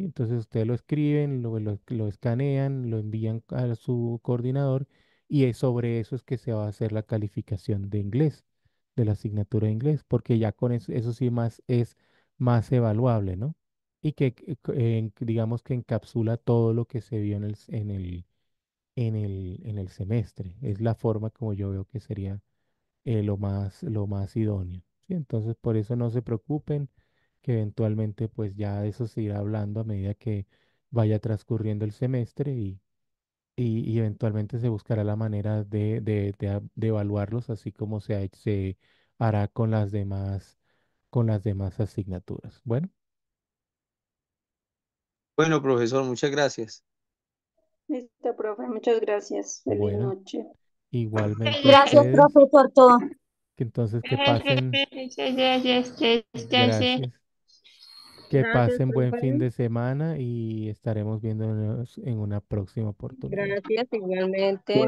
entonces ustedes lo escriben, lo, escanean, lo envían a su coordinador y es sobre eso es que se va a hacer la calificación de inglés, de la asignatura de inglés, porque ya con eso, sí más es más evaluable, ¿no? Y que digamos que encapsula todo lo que se vio en el, en el, en el, en el semestre. Es la forma como yo veo que sería eh, lo, más, lo más idóneo. Entonces, por eso no se preocupen que eventualmente pues ya de eso se irá hablando a medida que vaya transcurriendo el semestre y, y, eventualmente se buscará la manera de, de, evaluarlos así como se, se hará con las demás, con las demás asignaturas. Bueno. Bueno, profesor, muchas gracias. Listo, profe, muchas gracias. Feliz noche. Igualmente. Gracias, profe, por todo. Que entonces que pasen. Gracias. Que pasen buen fin de semana y estaremos viéndonos en una próxima oportunidad. Gracias igualmente.